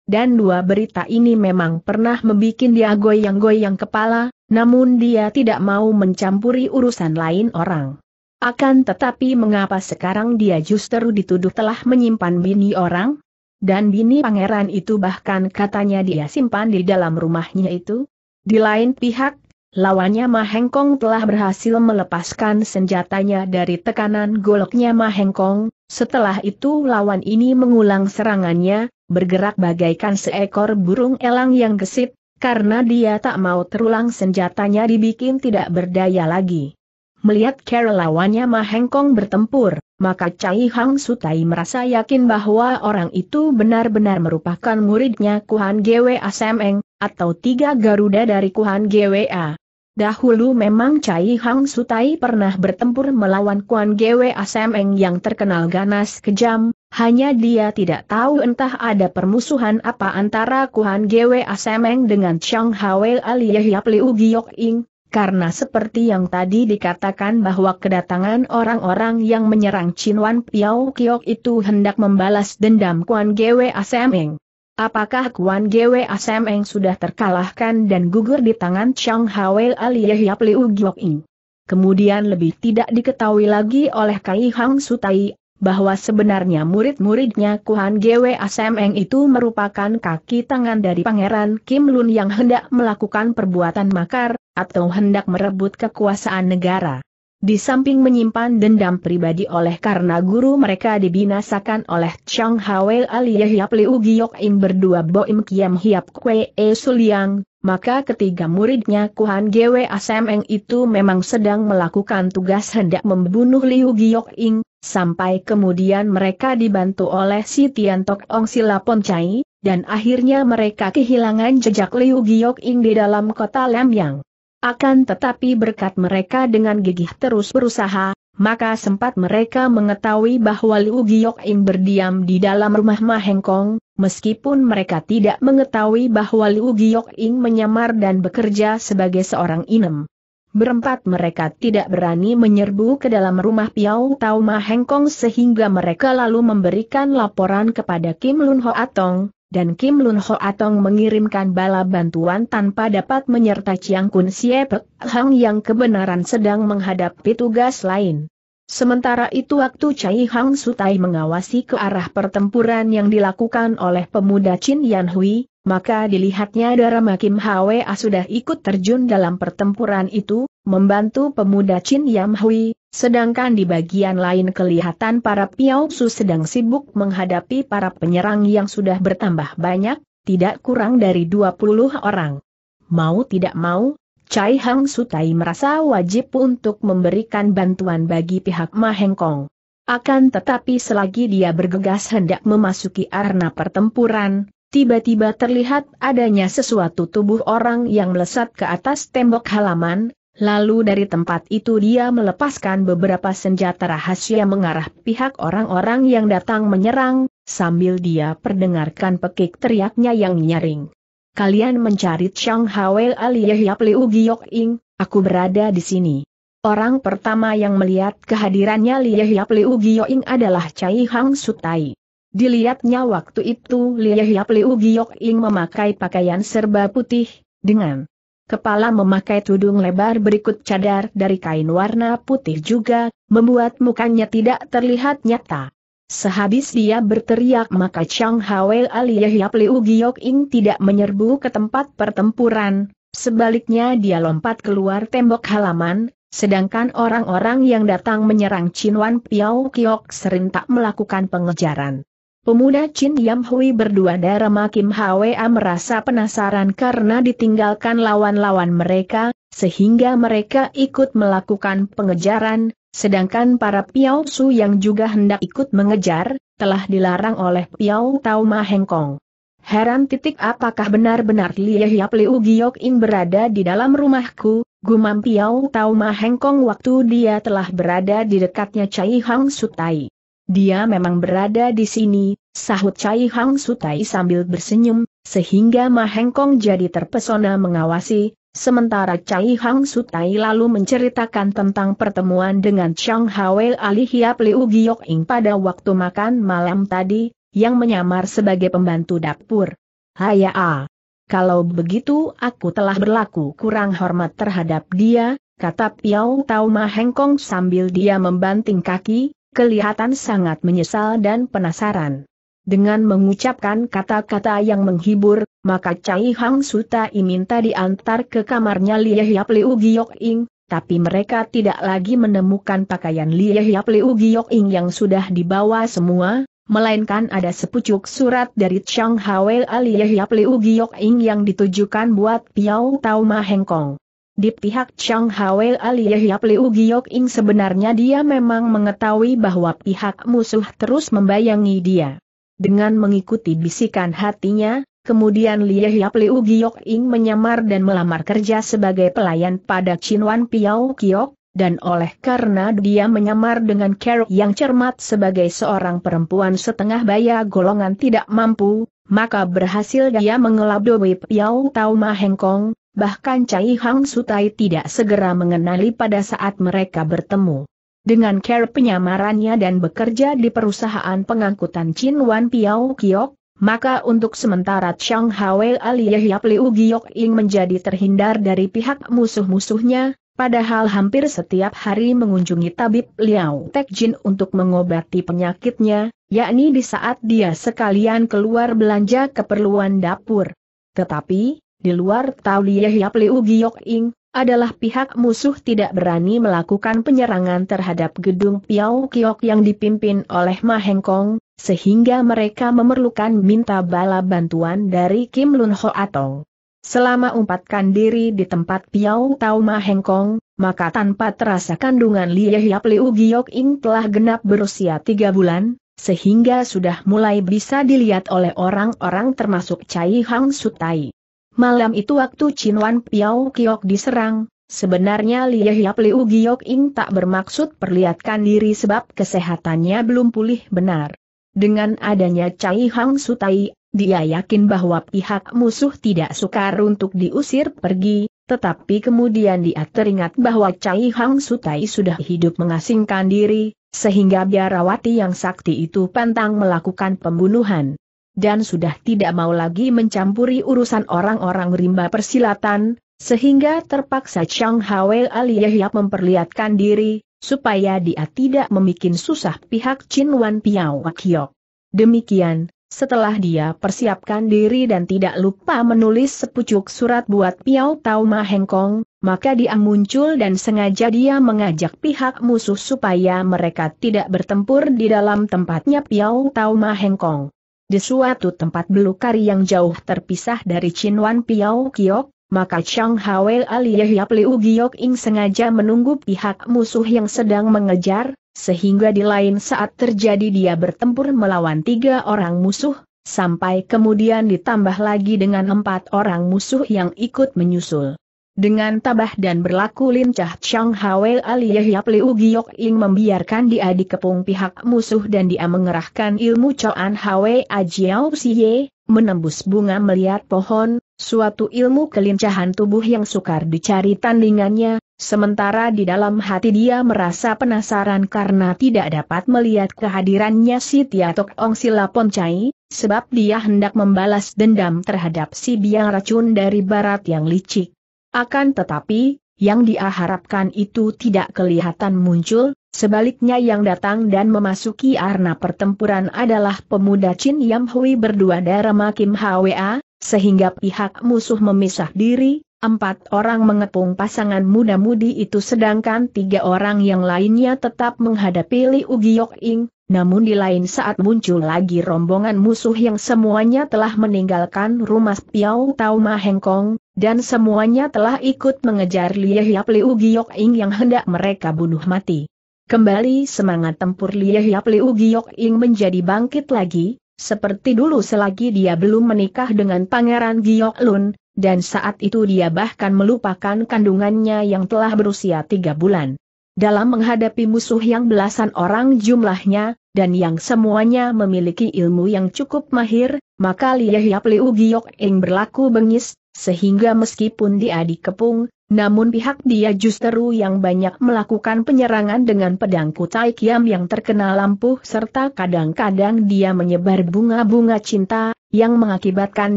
dan dua berita ini memang pernah membuat dia goyang-goyang kepala, namun dia tidak mau mencampuri urusan lain orang. Akan tetapi mengapa sekarang dia justru dituduh telah menyimpan bini orang? Dan bini pangeran itu bahkan katanya dia simpan di dalam rumahnya itu? Di lain pihak, lawannya Mahengkong telah berhasil melepaskan senjatanya dari tekanan goloknya Mahengkong, setelah itu lawan ini mengulang serangannya, bergerak bagaikan seekor burung elang yang gesit, karena dia tak mau terulang senjatanya dibikin tidak berdaya lagi. Melihat Carol lawannya Ma Hengkong bertempur, maka Cai Hang Sutai merasa yakin bahwa orang itu benar-benar merupakan muridnya Kuhan Gwa Semeng, atau tiga Garuda dari Kuhan Gwa. Dahulu memang Cai Hang Sutai pernah bertempur melawan Kuan Gwa Semeng yang terkenal ganas kejam, hanya dia tidak tahu entah ada permusuhan apa antara Kuan Gwa Semeng dengan Chang Hwel alias Yap Liu Giok Ing, karena seperti yang tadi dikatakan bahwa kedatangan orang-orang yang menyerang Chin Wan Piao Kiok itu hendak membalas dendam Kuan Gwe Asemeng. Apakah Kuan Gwe Asemeng sudah terkalahkan dan gugur di tangan Chang Hawel Aliyah Liu Giok Ing? Kemudian lebih tidak diketahui lagi oleh Kai Hang Sutai bahwa sebenarnya murid-muridnya Kuan Gwe Asemeng itu merupakan kaki tangan dari Pangeran Kim Lun yang hendak melakukan perbuatan makar, atau hendak merebut kekuasaan negara. Di samping menyimpan dendam pribadi oleh karena guru mereka dibinasakan oleh Chang Hawei alias Yahya Liu Giyok Im berdua Boim Kiam Hiap Kwe E Suliang, maka ketiga muridnya Kuhan Gwe Asemeng itu memang sedang melakukan tugas hendak membunuh Liu Giyok Ing, sampai kemudian mereka dibantu oleh si Tian Tok Ong Silapon Chai, dan akhirnya mereka kehilangan jejak Liu Giyok Ing di dalam kota Lamyang. Akan tetapi berkat mereka dengan gigih terus berusaha, maka sempat mereka mengetahui bahwa Liu Giok im berdiam di dalam rumah Mahengkong, meskipun mereka tidak mengetahui bahwa Liu Giok im menyamar dan bekerja sebagai seorang inem. Berempat mereka tidak berani menyerbu ke dalam rumah Piau Tau Mahengkong sehingga mereka lalu memberikan laporan kepada Kim Lun Ho Atong, dan Kim Lun Ho Atong mengirimkan bala bantuan tanpa dapat menyertai Chiang Kun Siap Hang yang kebenaran sedang menghadapi tugas lain. Sementara itu waktu Chai Hang Sutai mengawasi ke arah pertempuran yang dilakukan oleh pemuda Chin Yan Hui, maka dilihatnya Darama Kim Hwa sudah ikut terjun dalam pertempuran itu, membantu pemuda Chin Yan Hui, Sedangkan di bagian lain kelihatan para Piaosu sedang sibuk menghadapi para penyerang yang sudah bertambah banyak, tidak kurang dari 20 orang. Mau tidak mau, Chai Hang Sutai merasa wajib untuk memberikan bantuan bagi pihak Mahengkong. Akan tetapi selagi dia bergegas hendak memasuki arena pertempuran, tiba-tiba terlihat adanya sesuatu tubuh orang yang melesat ke atas tembok halaman, Lalu dari tempat itu dia melepaskan beberapa senjata rahasia mengarah pihak orang-orang yang datang menyerang, sambil dia perdengarkan pekik teriaknya yang nyaring. Kalian mencari Chang Hawel Aliyahyap Liu Giyok Ing, aku berada di sini. Orang pertama yang melihat kehadirannya Liyahyap Liu Giyok Ing adalah Cai Hang Sutai. Dilihatnya waktu itu Liyahyap Liu Giyok Ing memakai pakaian serba putih, dengan Kepala memakai tudung lebar berikut cadar dari kain warna putih juga, membuat mukanya tidak terlihat nyata. Sehabis dia berteriak maka Chang Hwei Aliyahyap Liu Giok Ing tidak menyerbu ke tempat pertempuran, sebaliknya dia lompat keluar tembok halaman, sedangkan orang-orang yang datang menyerang Chin Wan Piao Kiok serintak melakukan pengejaran. Pemuda Chin Yam Hui berdua Dharma Kim Hwa merasa penasaran karena ditinggalkan lawan-lawan mereka, sehingga mereka ikut melakukan pengejaran, sedangkan para Piao Su yang juga hendak ikut mengejar, telah dilarang oleh Piao Tau Ma Heng Kong. Heran titik apakah benar-benar Li Hiap Liu Giok In berada di dalam rumahku, gumam Piao Tau Ma Heng Kong waktu dia telah berada di dekatnya Cai Hang Sutai. Dia memang berada di sini, sahut Cai Hang Sutai sambil bersenyum, sehingga Ma Heng Kong jadi terpesona mengawasi, sementara Cai Hang Sutai lalu menceritakan tentang pertemuan dengan Chang Hawei Ali Hiap Liu Giok Ing pada waktu makan malam tadi, yang menyamar sebagai pembantu dapur. A. Kalau begitu aku telah berlaku kurang hormat terhadap dia, kata Piao Tau Ma Kong sambil dia membanting kaki, kelihatan sangat menyesal dan penasaran. Dengan mengucapkan kata-kata yang menghibur, maka Cai Hang Suta minta diantar ke kamarnya Lie Hiap Liu Giok Ing, tapi mereka tidak lagi menemukan pakaian Lie Hiap Liu Giok Ing yang sudah dibawa semua, melainkan ada sepucuk surat dari Chang Hawel Lie Hiap Liu Giok Ing yang ditujukan buat Piao Tau Ma Hengkong. Di pihak Chang Hwei alias Yap Liu Giok Ing sebenarnya dia memang mengetahui bahwa pihak musuh terus membayangi dia. Dengan mengikuti bisikan hatinya, kemudian Lie Yap Liu Giok Ing menyamar dan melamar kerja sebagai pelayan pada Chin Wan Piao Kiok, dan oleh karena dia menyamar dengan cara yang cermat sebagai seorang perempuan setengah baya golongan tidak mampu, maka berhasil dia mengelabui Piao Tau Ma Hengkong, bahkan Cai Hang Sutai tidak segera mengenali pada saat mereka bertemu. Dengan care penyamarannya dan bekerja di perusahaan pengangkutan Chin Wan Piao Kiok, maka untuk sementara Chang Hwe Ali Yap Liu Giok Ing menjadi terhindar dari pihak musuh-musuhnya, padahal hampir setiap hari mengunjungi tabib Liao Tek Jin untuk mengobati penyakitnya, yakni di saat dia sekalian keluar belanja keperluan dapur. Tetapi, di luar Tau Liehiap Liu Giok Ing, adalah pihak musuh tidak berani melakukan penyerangan terhadap gedung Piau Kiok yang dipimpin oleh Ma Heng Kong, sehingga mereka memerlukan minta bala bantuan dari Kim Lun Ho Atong. Selama umpatkan diri di tempat Piau Tau Ma Heng Kong, maka tanpa terasa kandungan Lie Hiap Liu Giok Ing telah genap berusia tiga bulan, sehingga sudah mulai bisa dilihat oleh orang-orang termasuk Cai Hang Sutai. Malam itu waktu Wan Piao Kiok diserang, sebenarnya Lia Pliu Liu Giok Ing tak bermaksud perlihatkan diri sebab kesehatannya belum pulih benar. Dengan adanya Cai Hang Sutai, dia yakin bahwa pihak musuh tidak sukar untuk diusir pergi, tetapi kemudian dia teringat bahwa Cai Hang Sutai sudah hidup mengasingkan diri, sehingga biarawati yang sakti itu pantang melakukan pembunuhan dan sudah tidak mau lagi mencampuri urusan orang-orang rimba persilatan, sehingga terpaksa Chang Hwei Aliyah memperlihatkan diri, supaya dia tidak membuat susah pihak Chin Wan Piao Wakyok. Demikian, setelah dia persiapkan diri dan tidak lupa menulis sepucuk surat buat Piao Tau Ma Heng Kong, maka dia muncul dan sengaja dia mengajak pihak musuh supaya mereka tidak bertempur di dalam tempatnya Piao Tau Ma Heng Kong di suatu tempat belukar yang jauh terpisah dari Chinwan Piao Kiok, maka Chang Hwei Aliyah Yap Liu Giok Ing sengaja menunggu pihak musuh yang sedang mengejar, sehingga di lain saat terjadi dia bertempur melawan tiga orang musuh, sampai kemudian ditambah lagi dengan empat orang musuh yang ikut menyusul. Dengan tabah dan berlaku lincah Chang Hwe Ali Yahya Liu Giok Ing membiarkan dia dikepung pihak musuh dan dia mengerahkan ilmu Choan Hwe Ajiao Siye, menembus bunga melihat pohon, suatu ilmu kelincahan tubuh yang sukar dicari tandingannya, sementara di dalam hati dia merasa penasaran karena tidak dapat melihat kehadirannya si Tiatok Ong Sila Silaponcai, sebab dia hendak membalas dendam terhadap si biang racun dari barat yang licik. Akan tetapi, yang diharapkan itu tidak kelihatan muncul, sebaliknya yang datang dan memasuki arena pertempuran adalah pemuda Chin Yam Hui berdua dari makim Hwa, sehingga pihak musuh memisah diri, empat orang mengepung pasangan muda-mudi itu sedangkan tiga orang yang lainnya tetap menghadapi Li Ugiok Ing, namun di lain saat muncul lagi rombongan musuh yang semuanya telah meninggalkan rumah Piau Tau Mahengkong, dan semuanya telah ikut mengejar Lie Yap Liu Giok Ing yang hendak mereka bunuh mati. Kembali semangat tempur Lie Yap Liu Giok Ing menjadi bangkit lagi, seperti dulu selagi dia belum menikah dengan Pangeran Giok Lun, dan saat itu dia bahkan melupakan kandungannya yang telah berusia tiga bulan. Dalam menghadapi musuh yang belasan orang jumlahnya, dan yang semuanya memiliki ilmu yang cukup mahir, maka Liahiap Liu Giok Eng berlaku bengis, sehingga meskipun dia dikepung, namun pihak dia justru yang banyak melakukan penyerangan dengan pedang Kutai Kiam yang terkena lampu serta kadang-kadang dia menyebar bunga-bunga cinta, yang mengakibatkan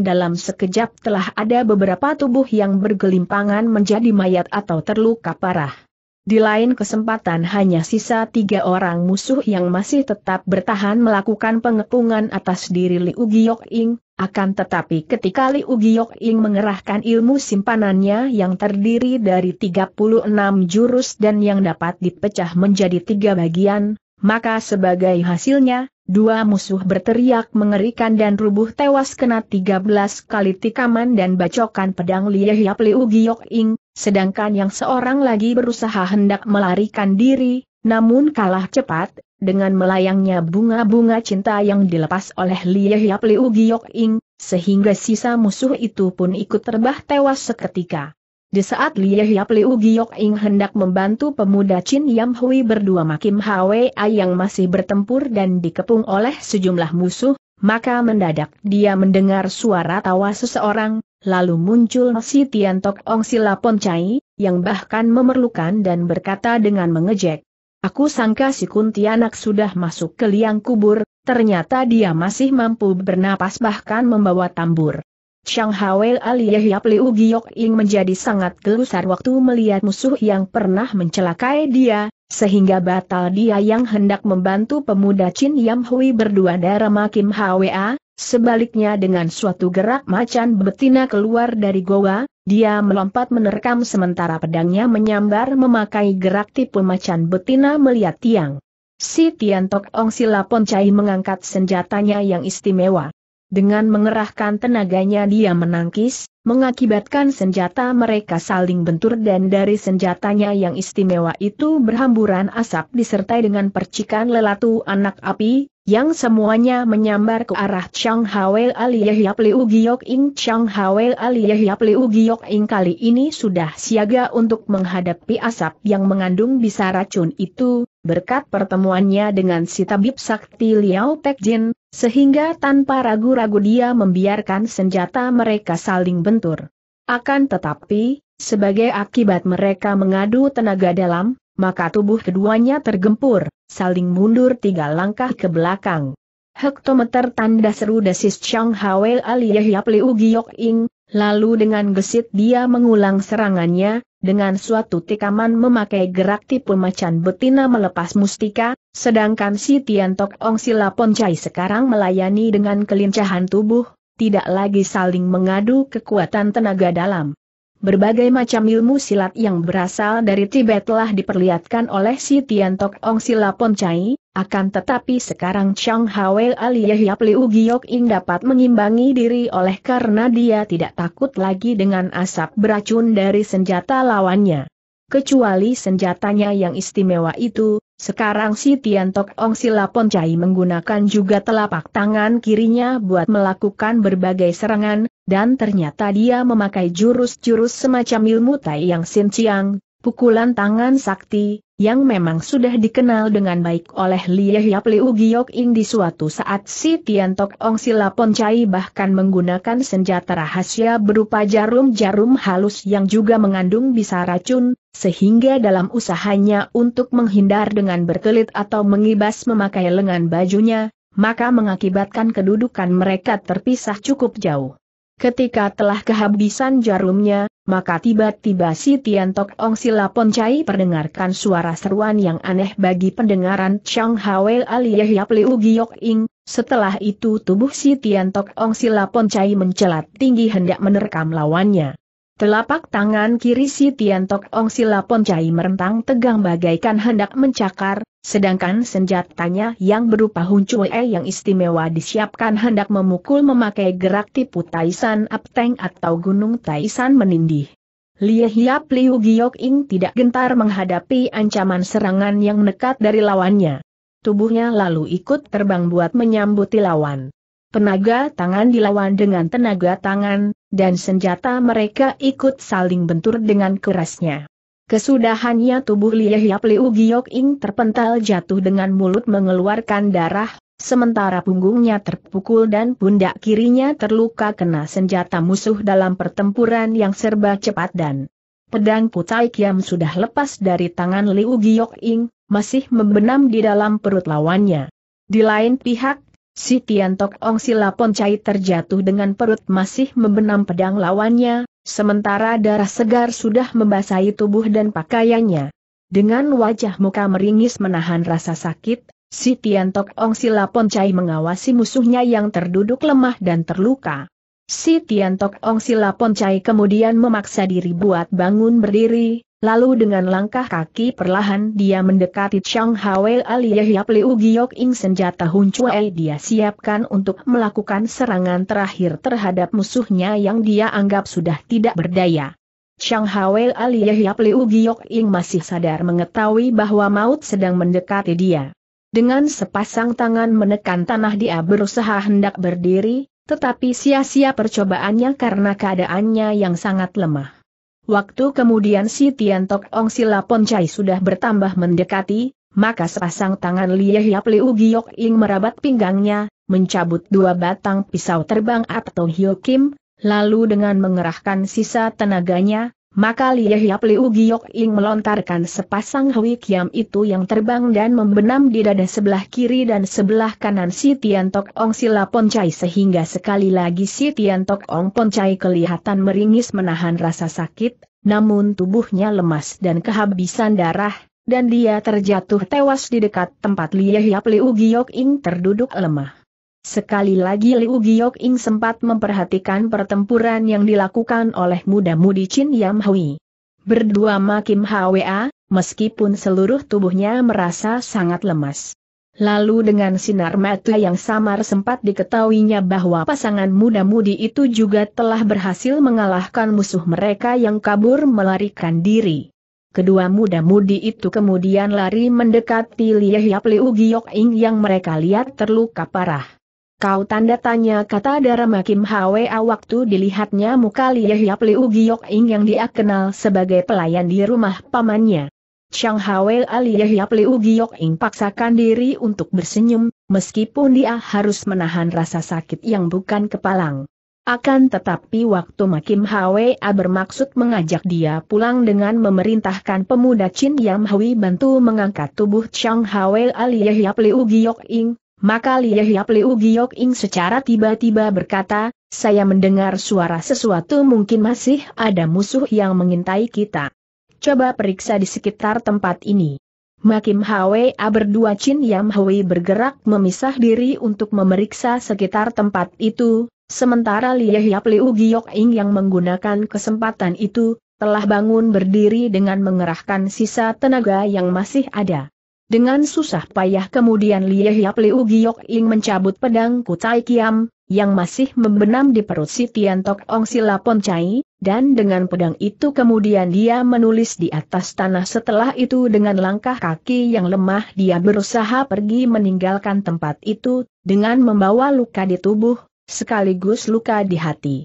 dalam sekejap telah ada beberapa tubuh yang bergelimpangan menjadi mayat atau terluka parah. Di lain kesempatan hanya sisa tiga orang musuh yang masih tetap bertahan melakukan pengepungan atas diri Liu Giok Ing, akan tetapi ketika Liu Giok Ing mengerahkan ilmu simpanannya yang terdiri dari 36 jurus dan yang dapat dipecah menjadi tiga bagian, maka sebagai hasilnya, Dua musuh berteriak mengerikan dan rubuh tewas kena 13 kali tikaman dan bacokan pedang Lie Hiap Liu Giok Ing, sedangkan yang seorang lagi berusaha hendak melarikan diri, namun kalah cepat, dengan melayangnya bunga-bunga cinta yang dilepas oleh Lie Hiap Liu Giok Ing, sehingga sisa musuh itu pun ikut terbah tewas seketika. Di saat Lie Hiap Liu Giok Ing hendak membantu pemuda Chin Yam Hui berdua Makim Hwei yang masih bertempur dan dikepung oleh sejumlah musuh, maka mendadak dia mendengar suara tawa seseorang, lalu muncul si Tian Tok Ong Sila Poncai, yang bahkan memerlukan dan berkata dengan mengejek. Aku sangka si Kuntianak sudah masuk ke liang kubur, ternyata dia masih mampu bernapas bahkan membawa tambur. Chang Ali Yahya Pliu Giok Ing menjadi sangat gelusar waktu melihat musuh yang pernah mencelakai dia, sehingga batal dia yang hendak membantu pemuda Chin Yam Hui berdua darah makin Hwa, sebaliknya dengan suatu gerak macan betina keluar dari goa, dia melompat menerkam sementara pedangnya menyambar memakai gerak tipu macan betina melihat tiang. Si Tian Tok Ong Silapon Cai mengangkat senjatanya yang istimewa. Dengan mengerahkan tenaganya dia menangkis, mengakibatkan senjata mereka saling bentur dan dari senjatanya yang istimewa itu berhamburan asap disertai dengan percikan lelatu anak api, yang semuanya menyambar ke arah Chang Hawel aliyah Yap Liu Giok Ing Chang Hawel aliyah Yap Liu Giok Ing kali ini sudah siaga untuk menghadapi asap yang mengandung bisa racun itu, berkat pertemuannya dengan si tabib sakti Liao Jin, sehingga tanpa ragu-ragu dia membiarkan senjata mereka saling bentur. Akan tetapi, sebagai akibat mereka mengadu tenaga dalam, maka tubuh keduanya tergempur, saling mundur tiga langkah ke belakang. Hektometer tanda seru desis Chang Hwei aliyah Yap Liu Giok Ing, lalu dengan gesit dia mengulang serangannya, dengan suatu tikaman memakai gerak tipu macan betina melepas mustika, sedangkan si Tian Tok Ong Sila Poncai sekarang melayani dengan kelincahan tubuh, tidak lagi saling mengadu kekuatan tenaga dalam. Berbagai macam ilmu silat yang berasal dari Tibet telah diperlihatkan oleh si Tian Tok Ong Sila Poncai, akan tetapi sekarang Chang Ali Aliyahyap Liu Giok Ing dapat mengimbangi diri oleh karena dia tidak takut lagi dengan asap beracun dari senjata lawannya. Kecuali senjatanya yang istimewa itu, sekarang si Tian Tok Ong Silaponcai menggunakan juga telapak tangan kirinya buat melakukan berbagai serangan, dan ternyata dia memakai jurus-jurus semacam ilmu Tai Yang Sin Chiang, pukulan tangan sakti, yang memang sudah dikenal dengan baik oleh Lie Hiap Liu Giok Ing di suatu saat si Tian Tok Ong Silaponcai bahkan menggunakan senjata rahasia berupa jarum-jarum halus yang juga mengandung bisa racun, sehingga dalam usahanya untuk menghindar dengan berkelit atau mengibas memakai lengan bajunya, maka mengakibatkan kedudukan mereka terpisah cukup jauh. Ketika telah kehabisan jarumnya, maka tiba-tiba si Tian Tok Ong Sila Poncai perdengarkan suara seruan yang aneh bagi pendengaran Chang Hwe alias Yap Liu Giyok Ing, setelah itu tubuh si Tian Tok Ong Sila Poncai mencelat tinggi hendak menerkam lawannya. Telapak tangan kiri si Tian Tok Ong Sila Cai merentang tegang bagaikan hendak mencakar, sedangkan senjatanya yang berupa huncue yang istimewa disiapkan hendak memukul memakai gerak tipu Taisan Apteng atau Gunung Taisan menindih. Lie Hiap Liu Giok Ing tidak gentar menghadapi ancaman serangan yang nekat dari lawannya. Tubuhnya lalu ikut terbang buat menyambuti lawan. Tenaga tangan dilawan dengan tenaga tangan, dan senjata mereka ikut saling bentur dengan kerasnya. Kesudahannya tubuh Lie Yap Liu Giok Ing terpental jatuh dengan mulut mengeluarkan darah, sementara punggungnya terpukul dan pundak kirinya terluka kena senjata musuh dalam pertempuran yang serba cepat dan pedang Putai Kiam sudah lepas dari tangan Liu Giok Ing, masih membenam di dalam perut lawannya. Di lain pihak, Si Tian Tok Ong Sila Poncai terjatuh dengan perut masih membenam pedang lawannya, sementara darah segar sudah membasahi tubuh dan pakaiannya. Dengan wajah muka meringis menahan rasa sakit, si Tian Tok Ong Sila Poncai mengawasi musuhnya yang terduduk lemah dan terluka. Si Tian Tok Ong Sila Poncai kemudian memaksa diri buat bangun berdiri, Lalu dengan langkah kaki perlahan dia mendekati Chang Hwei alias Yap Liu Giok Ing senjata Hun Chue dia siapkan untuk melakukan serangan terakhir terhadap musuhnya yang dia anggap sudah tidak berdaya. Chang Hwei alias Yap Liu Giok Ing masih sadar mengetahui bahwa maut sedang mendekati dia. Dengan sepasang tangan menekan tanah dia berusaha hendak berdiri, tetapi sia-sia percobaannya karena keadaannya yang sangat lemah. Waktu kemudian si Tian Tok Ong Sila Poncai sudah bertambah mendekati, maka sepasang tangan Lie Hiap Liu Giok Ing merabat pinggangnya, mencabut dua batang pisau terbang atau Hyo Kim, lalu dengan mengerahkan sisa tenaganya, maka Liehiap Liu Giok Ing melontarkan sepasang Hui Kiam itu yang terbang dan membenam di dada sebelah kiri dan sebelah kanan si Tian Tok Ong Sila Poncai sehingga sekali lagi si Tian Tok Ong Poncai kelihatan meringis menahan rasa sakit, namun tubuhnya lemas dan kehabisan darah, dan dia terjatuh tewas di dekat tempat Liehiap Liu Giok Ing terduduk lemah. Sekali lagi Liu Giok Ing sempat memperhatikan pertempuran yang dilakukan oleh muda-mudi Chin Yam Hui. Berdua Makim Hwa, meskipun seluruh tubuhnya merasa sangat lemas. Lalu dengan sinar mata yang samar sempat diketahuinya bahwa pasangan muda-mudi itu juga telah berhasil mengalahkan musuh mereka yang kabur melarikan diri. Kedua muda-mudi itu kemudian lari mendekati Lieh Yap Liu Giok Ing yang mereka lihat terluka parah. Kau tanda tanya kata darah Kim Hwa waktu dilihatnya muka yap Liu giok ing yang dia kenal sebagai pelayan di rumah pamannya. Chang Hwa yap Liu giok ing paksakan diri untuk bersenyum, meskipun dia harus menahan rasa sakit yang bukan kepalang. Akan tetapi waktu Makim Hwa bermaksud mengajak dia pulang dengan memerintahkan pemuda Chin Yam Hui bantu mengangkat tubuh Chang Hwa yap Liu giok ing maka Liehyap Liu Giok Ing secara tiba-tiba berkata, saya mendengar suara sesuatu mungkin masih ada musuh yang mengintai kita. Coba periksa di sekitar tempat ini. Makim Hwa berdua Chin Yam Hwi bergerak memisah diri untuk memeriksa sekitar tempat itu, sementara Liehyap Liu Giok Ing yang menggunakan kesempatan itu, telah bangun berdiri dengan mengerahkan sisa tenaga yang masih ada. Dengan susah payah kemudian Lie Hiap Liu Giok Ing mencabut pedang Kutai Kiam, yang masih membenam di perut si Tian Tok Ong Chai, dan dengan pedang itu kemudian dia menulis di atas tanah setelah itu dengan langkah kaki yang lemah dia berusaha pergi meninggalkan tempat itu, dengan membawa luka di tubuh, sekaligus luka di hati.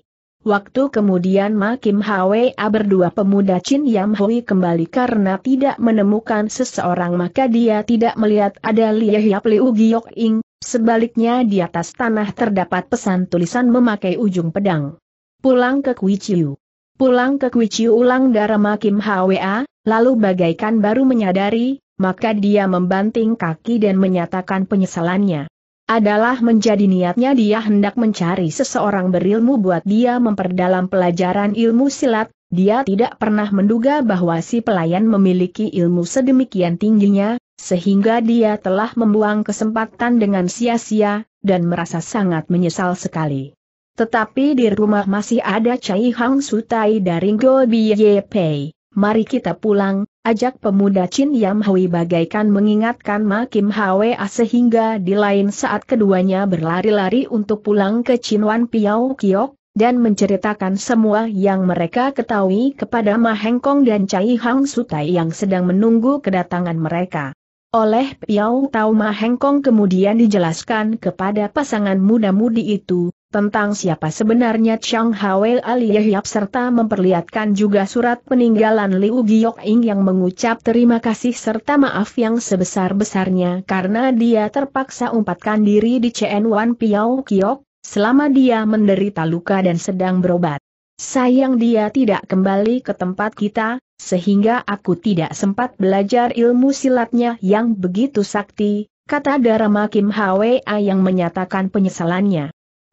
Waktu kemudian Makim Hwa berdua pemuda Chin Yam Hui kembali karena tidak menemukan seseorang maka dia tidak melihat ada Lie Hiap Liu Giok Ing, sebaliknya di atas tanah terdapat pesan tulisan memakai ujung pedang. Pulang ke Kui Chiu. Pulang ke Kui Chiu ulang darah Makim Hwa, lalu bagaikan baru menyadari, maka dia membanting kaki dan menyatakan penyesalannya adalah menjadi niatnya dia hendak mencari seseorang berilmu buat dia memperdalam pelajaran ilmu silat, dia tidak pernah menduga bahwa si pelayan memiliki ilmu sedemikian tingginya, sehingga dia telah membuang kesempatan dengan sia-sia, dan merasa sangat menyesal sekali. Tetapi di rumah masih ada Chai Hang Sutai dari Go Biye Pei mari kita pulang, ajak pemuda Chin Yam Hui bagaikan mengingatkan Ma Kim Hwa sehingga di lain saat keduanya berlari-lari untuk pulang ke Chin Wan Piao Kiok, dan menceritakan semua yang mereka ketahui kepada Ma Kong dan Cai Hang Sutai yang sedang menunggu kedatangan mereka. Oleh Piao Tau Ma Kong kemudian dijelaskan kepada pasangan muda-mudi itu, tentang siapa sebenarnya Chang Hawei Ali Yehyap serta memperlihatkan juga surat peninggalan Liu Giyok-ing yang mengucap terima kasih serta maaf yang sebesar-besarnya karena dia terpaksa umpatkan diri di CN Wan Piao Kiok, selama dia menderita luka dan sedang berobat. Sayang dia tidak kembali ke tempat kita, sehingga aku tidak sempat belajar ilmu silatnya yang begitu sakti, kata Dharma Kim Hwa yang menyatakan penyesalannya.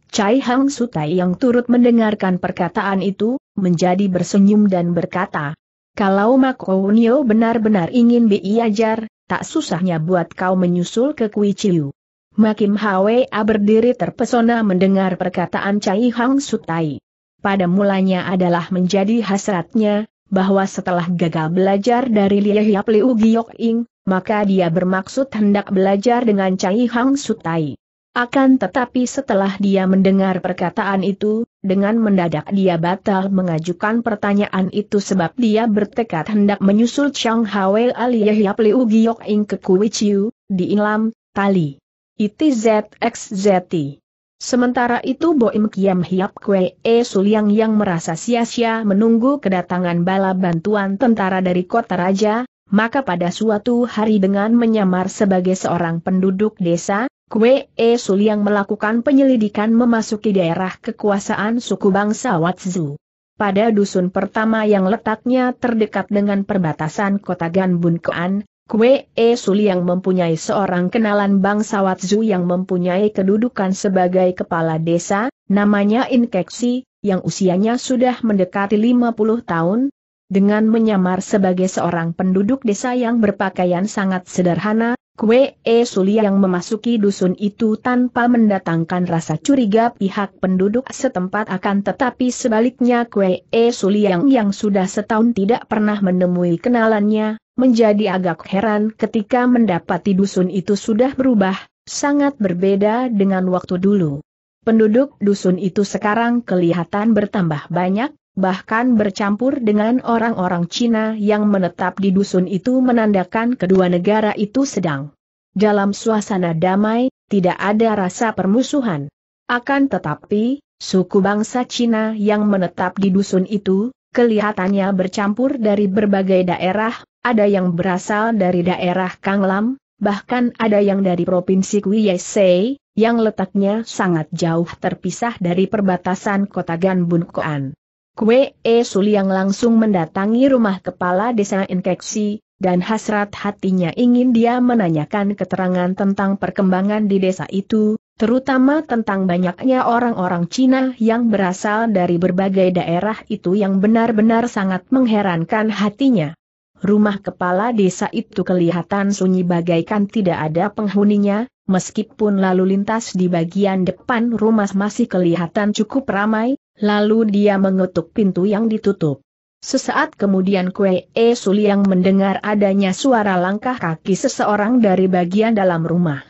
Chai Hang Sutai yang turut mendengarkan perkataan itu, menjadi bersenyum dan berkata, Kalau Makounio benar-benar ingin diajar, tak susahnya buat kau menyusul ke Kui Chiu. Makim Hwa berdiri terpesona mendengar perkataan Chai Hang Sutai. Pada mulanya adalah menjadi hasratnya, bahwa setelah gagal belajar dari Lia Hiap Liu Giok Ing, maka dia bermaksud hendak belajar dengan Chai Hang Sutai. Akan tetapi setelah dia mendengar perkataan itu, dengan mendadak dia batal mengajukan pertanyaan itu sebab dia bertekad hendak menyusul Chang Ali Yahya Liu Giok Ing ke Kui Chiu, di Inlam, Tali. ZXZT. Sementara itu Boim Kiam Hiap Kwe E Suliang yang merasa sia-sia menunggu kedatangan bala bantuan tentara dari kota raja, maka pada suatu hari dengan menyamar sebagai seorang penduduk desa, Kue E Sul yang melakukan penyelidikan memasuki daerah kekuasaan suku bangsa Watsu. Pada dusun pertama yang letaknya terdekat dengan perbatasan kota Ganbunkean, Kue E Sul yang mempunyai seorang kenalan bangsa Watsu yang mempunyai kedudukan sebagai kepala desa, namanya Inkeksi, yang usianya sudah mendekati 50 tahun, dengan menyamar sebagai seorang penduduk desa yang berpakaian sangat sederhana, Kue E Suli yang memasuki dusun itu tanpa mendatangkan rasa curiga pihak penduduk setempat akan tetapi sebaliknya Kue E Suli yang, yang sudah setahun tidak pernah menemui kenalannya, menjadi agak heran ketika mendapati dusun itu sudah berubah, sangat berbeda dengan waktu dulu. Penduduk dusun itu sekarang kelihatan bertambah banyak, bahkan bercampur dengan orang-orang Cina yang menetap di dusun itu menandakan kedua negara itu sedang dalam suasana damai, tidak ada rasa permusuhan. Akan tetapi, suku bangsa Cina yang menetap di dusun itu, kelihatannya bercampur dari berbagai daerah, ada yang berasal dari daerah Kanglam, bahkan ada yang dari Provinsi Kuyaisei, yang letaknya sangat jauh terpisah dari perbatasan kota Ganbun Koan. Kue E Suliang langsung mendatangi rumah kepala desa Inkeksi, dan hasrat hatinya ingin dia menanyakan keterangan tentang perkembangan di desa itu, terutama tentang banyaknya orang-orang Cina yang berasal dari berbagai daerah itu yang benar-benar sangat mengherankan hatinya. Rumah kepala desa itu kelihatan sunyi bagaikan tidak ada penghuninya, meskipun lalu lintas di bagian depan rumah masih kelihatan cukup ramai, Lalu dia mengetuk pintu yang ditutup. Sesaat kemudian Kue E Suliang mendengar adanya suara langkah kaki seseorang dari bagian dalam rumah.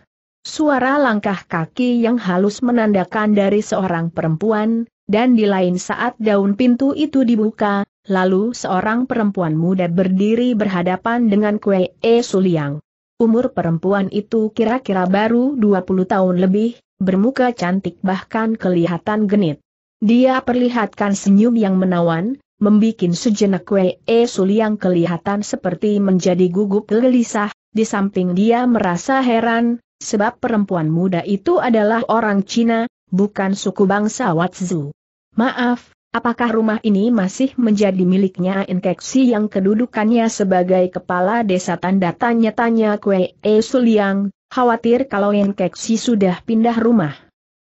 Suara langkah kaki yang halus menandakan dari seorang perempuan, dan di lain saat daun pintu itu dibuka, lalu seorang perempuan muda berdiri berhadapan dengan Kue E Suliang. Umur perempuan itu kira-kira baru 20 tahun lebih, bermuka cantik bahkan kelihatan genit. Dia perlihatkan senyum yang menawan, membuat sejenak Wei e yang kelihatan seperti menjadi gugup gelisah, di samping dia merasa heran, sebab perempuan muda itu adalah orang Cina, bukan suku bangsa Watzu. Maaf, apakah rumah ini masih menjadi miliknya Inkeksi yang kedudukannya sebagai kepala desa tanda tanya-tanya Kwee E Suliang, khawatir kalau Inkeksi sudah pindah rumah.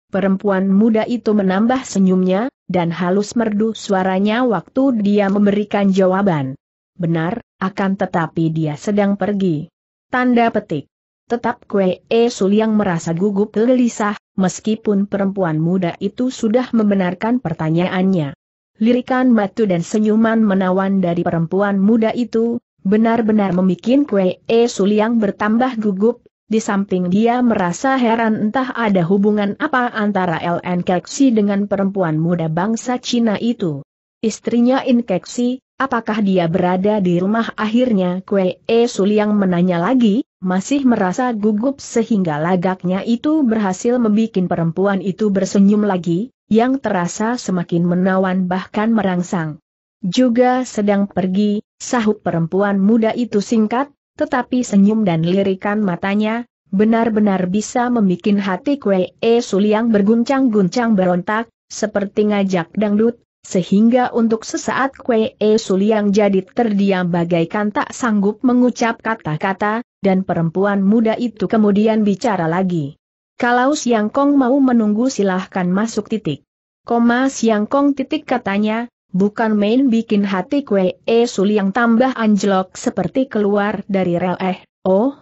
Perempuan muda itu menambah senyumnya, dan halus merdu suaranya waktu dia memberikan jawaban. Benar, akan tetapi dia sedang pergi. Tanda petik. Tetap Kue E yang merasa gugup gelisah, meskipun perempuan muda itu sudah membenarkan pertanyaannya. Lirikan matu dan senyuman menawan dari perempuan muda itu, benar-benar membuat Kue E yang bertambah gugup, di samping dia merasa heran entah ada hubungan apa antara LN Keksi dengan perempuan muda bangsa Cina itu. Istrinya In Keksi, apakah dia berada di rumah akhirnya Kue E Suliang menanya lagi, masih merasa gugup sehingga lagaknya itu berhasil membuat perempuan itu bersenyum lagi, yang terasa semakin menawan bahkan merangsang. Juga sedang pergi, sahut perempuan muda itu singkat, tetapi senyum dan lirikan matanya, benar-benar bisa membuat hati Kwe E Suliang berguncang-guncang berontak, seperti ngajak dangdut, sehingga untuk sesaat Kwe E Suliang jadi terdiam bagaikan tak sanggup mengucap kata-kata, dan perempuan muda itu kemudian bicara lagi. Kalau Siang Kong mau menunggu silahkan masuk titik. Koma Siang Kong titik katanya, bukan main bikin hati kue e yang tambah anjlok seperti keluar dari rel eh, oh.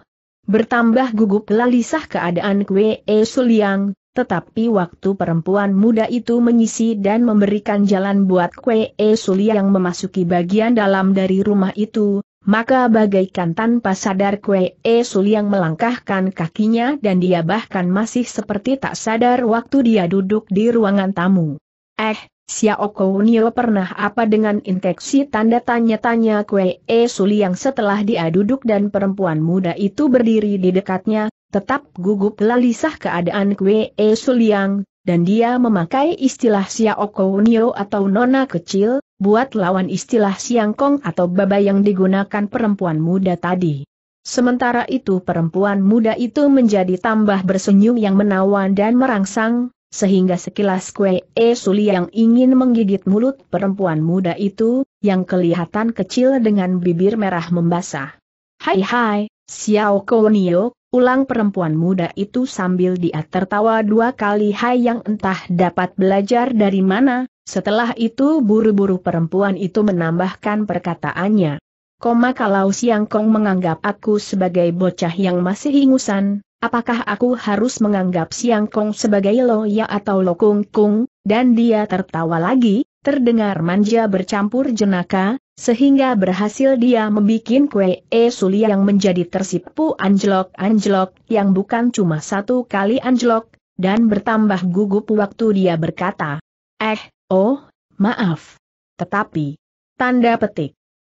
Bertambah gugup lalisah keadaan kue e yang, tetapi waktu perempuan muda itu menyisi dan memberikan jalan buat kue e yang memasuki bagian dalam dari rumah itu, maka bagaikan tanpa sadar Kue E yang melangkahkan kakinya dan dia bahkan masih seperti tak sadar waktu dia duduk di ruangan tamu. Eh, Xiao Kounio pernah apa dengan inteksi tanda tanya-tanya Kue E Suli yang setelah dia duduk dan perempuan muda itu berdiri di dekatnya, tetap gugup lalisah keadaan Kue E Suli yang, dan dia memakai istilah Xiao Kounio atau nona kecil, buat lawan istilah Siang Kong atau baba yang digunakan perempuan muda tadi. Sementara itu perempuan muda itu menjadi tambah bersenyum yang menawan dan merangsang, sehingga sekilas Kue E Suli yang ingin menggigit mulut perempuan muda itu, yang kelihatan kecil dengan bibir merah membasah. Hai hai, Xiao Konio, ulang perempuan muda itu sambil dia tertawa dua kali hai yang entah dapat belajar dari mana, setelah itu buru-buru perempuan itu menambahkan perkataannya. Koma kalau Siang Kong menganggap aku sebagai bocah yang masih ingusan, apakah aku harus menganggap Siang Kong sebagai Loya atau Lokung Kung, dan dia tertawa lagi, terdengar manja bercampur jenaka, sehingga berhasil dia membuat kue e suli yang menjadi tersipu anjlok-anjlok yang bukan cuma satu kali anjlok, dan bertambah gugup waktu dia berkata, Eh, oh, maaf. Tetapi, tanda petik.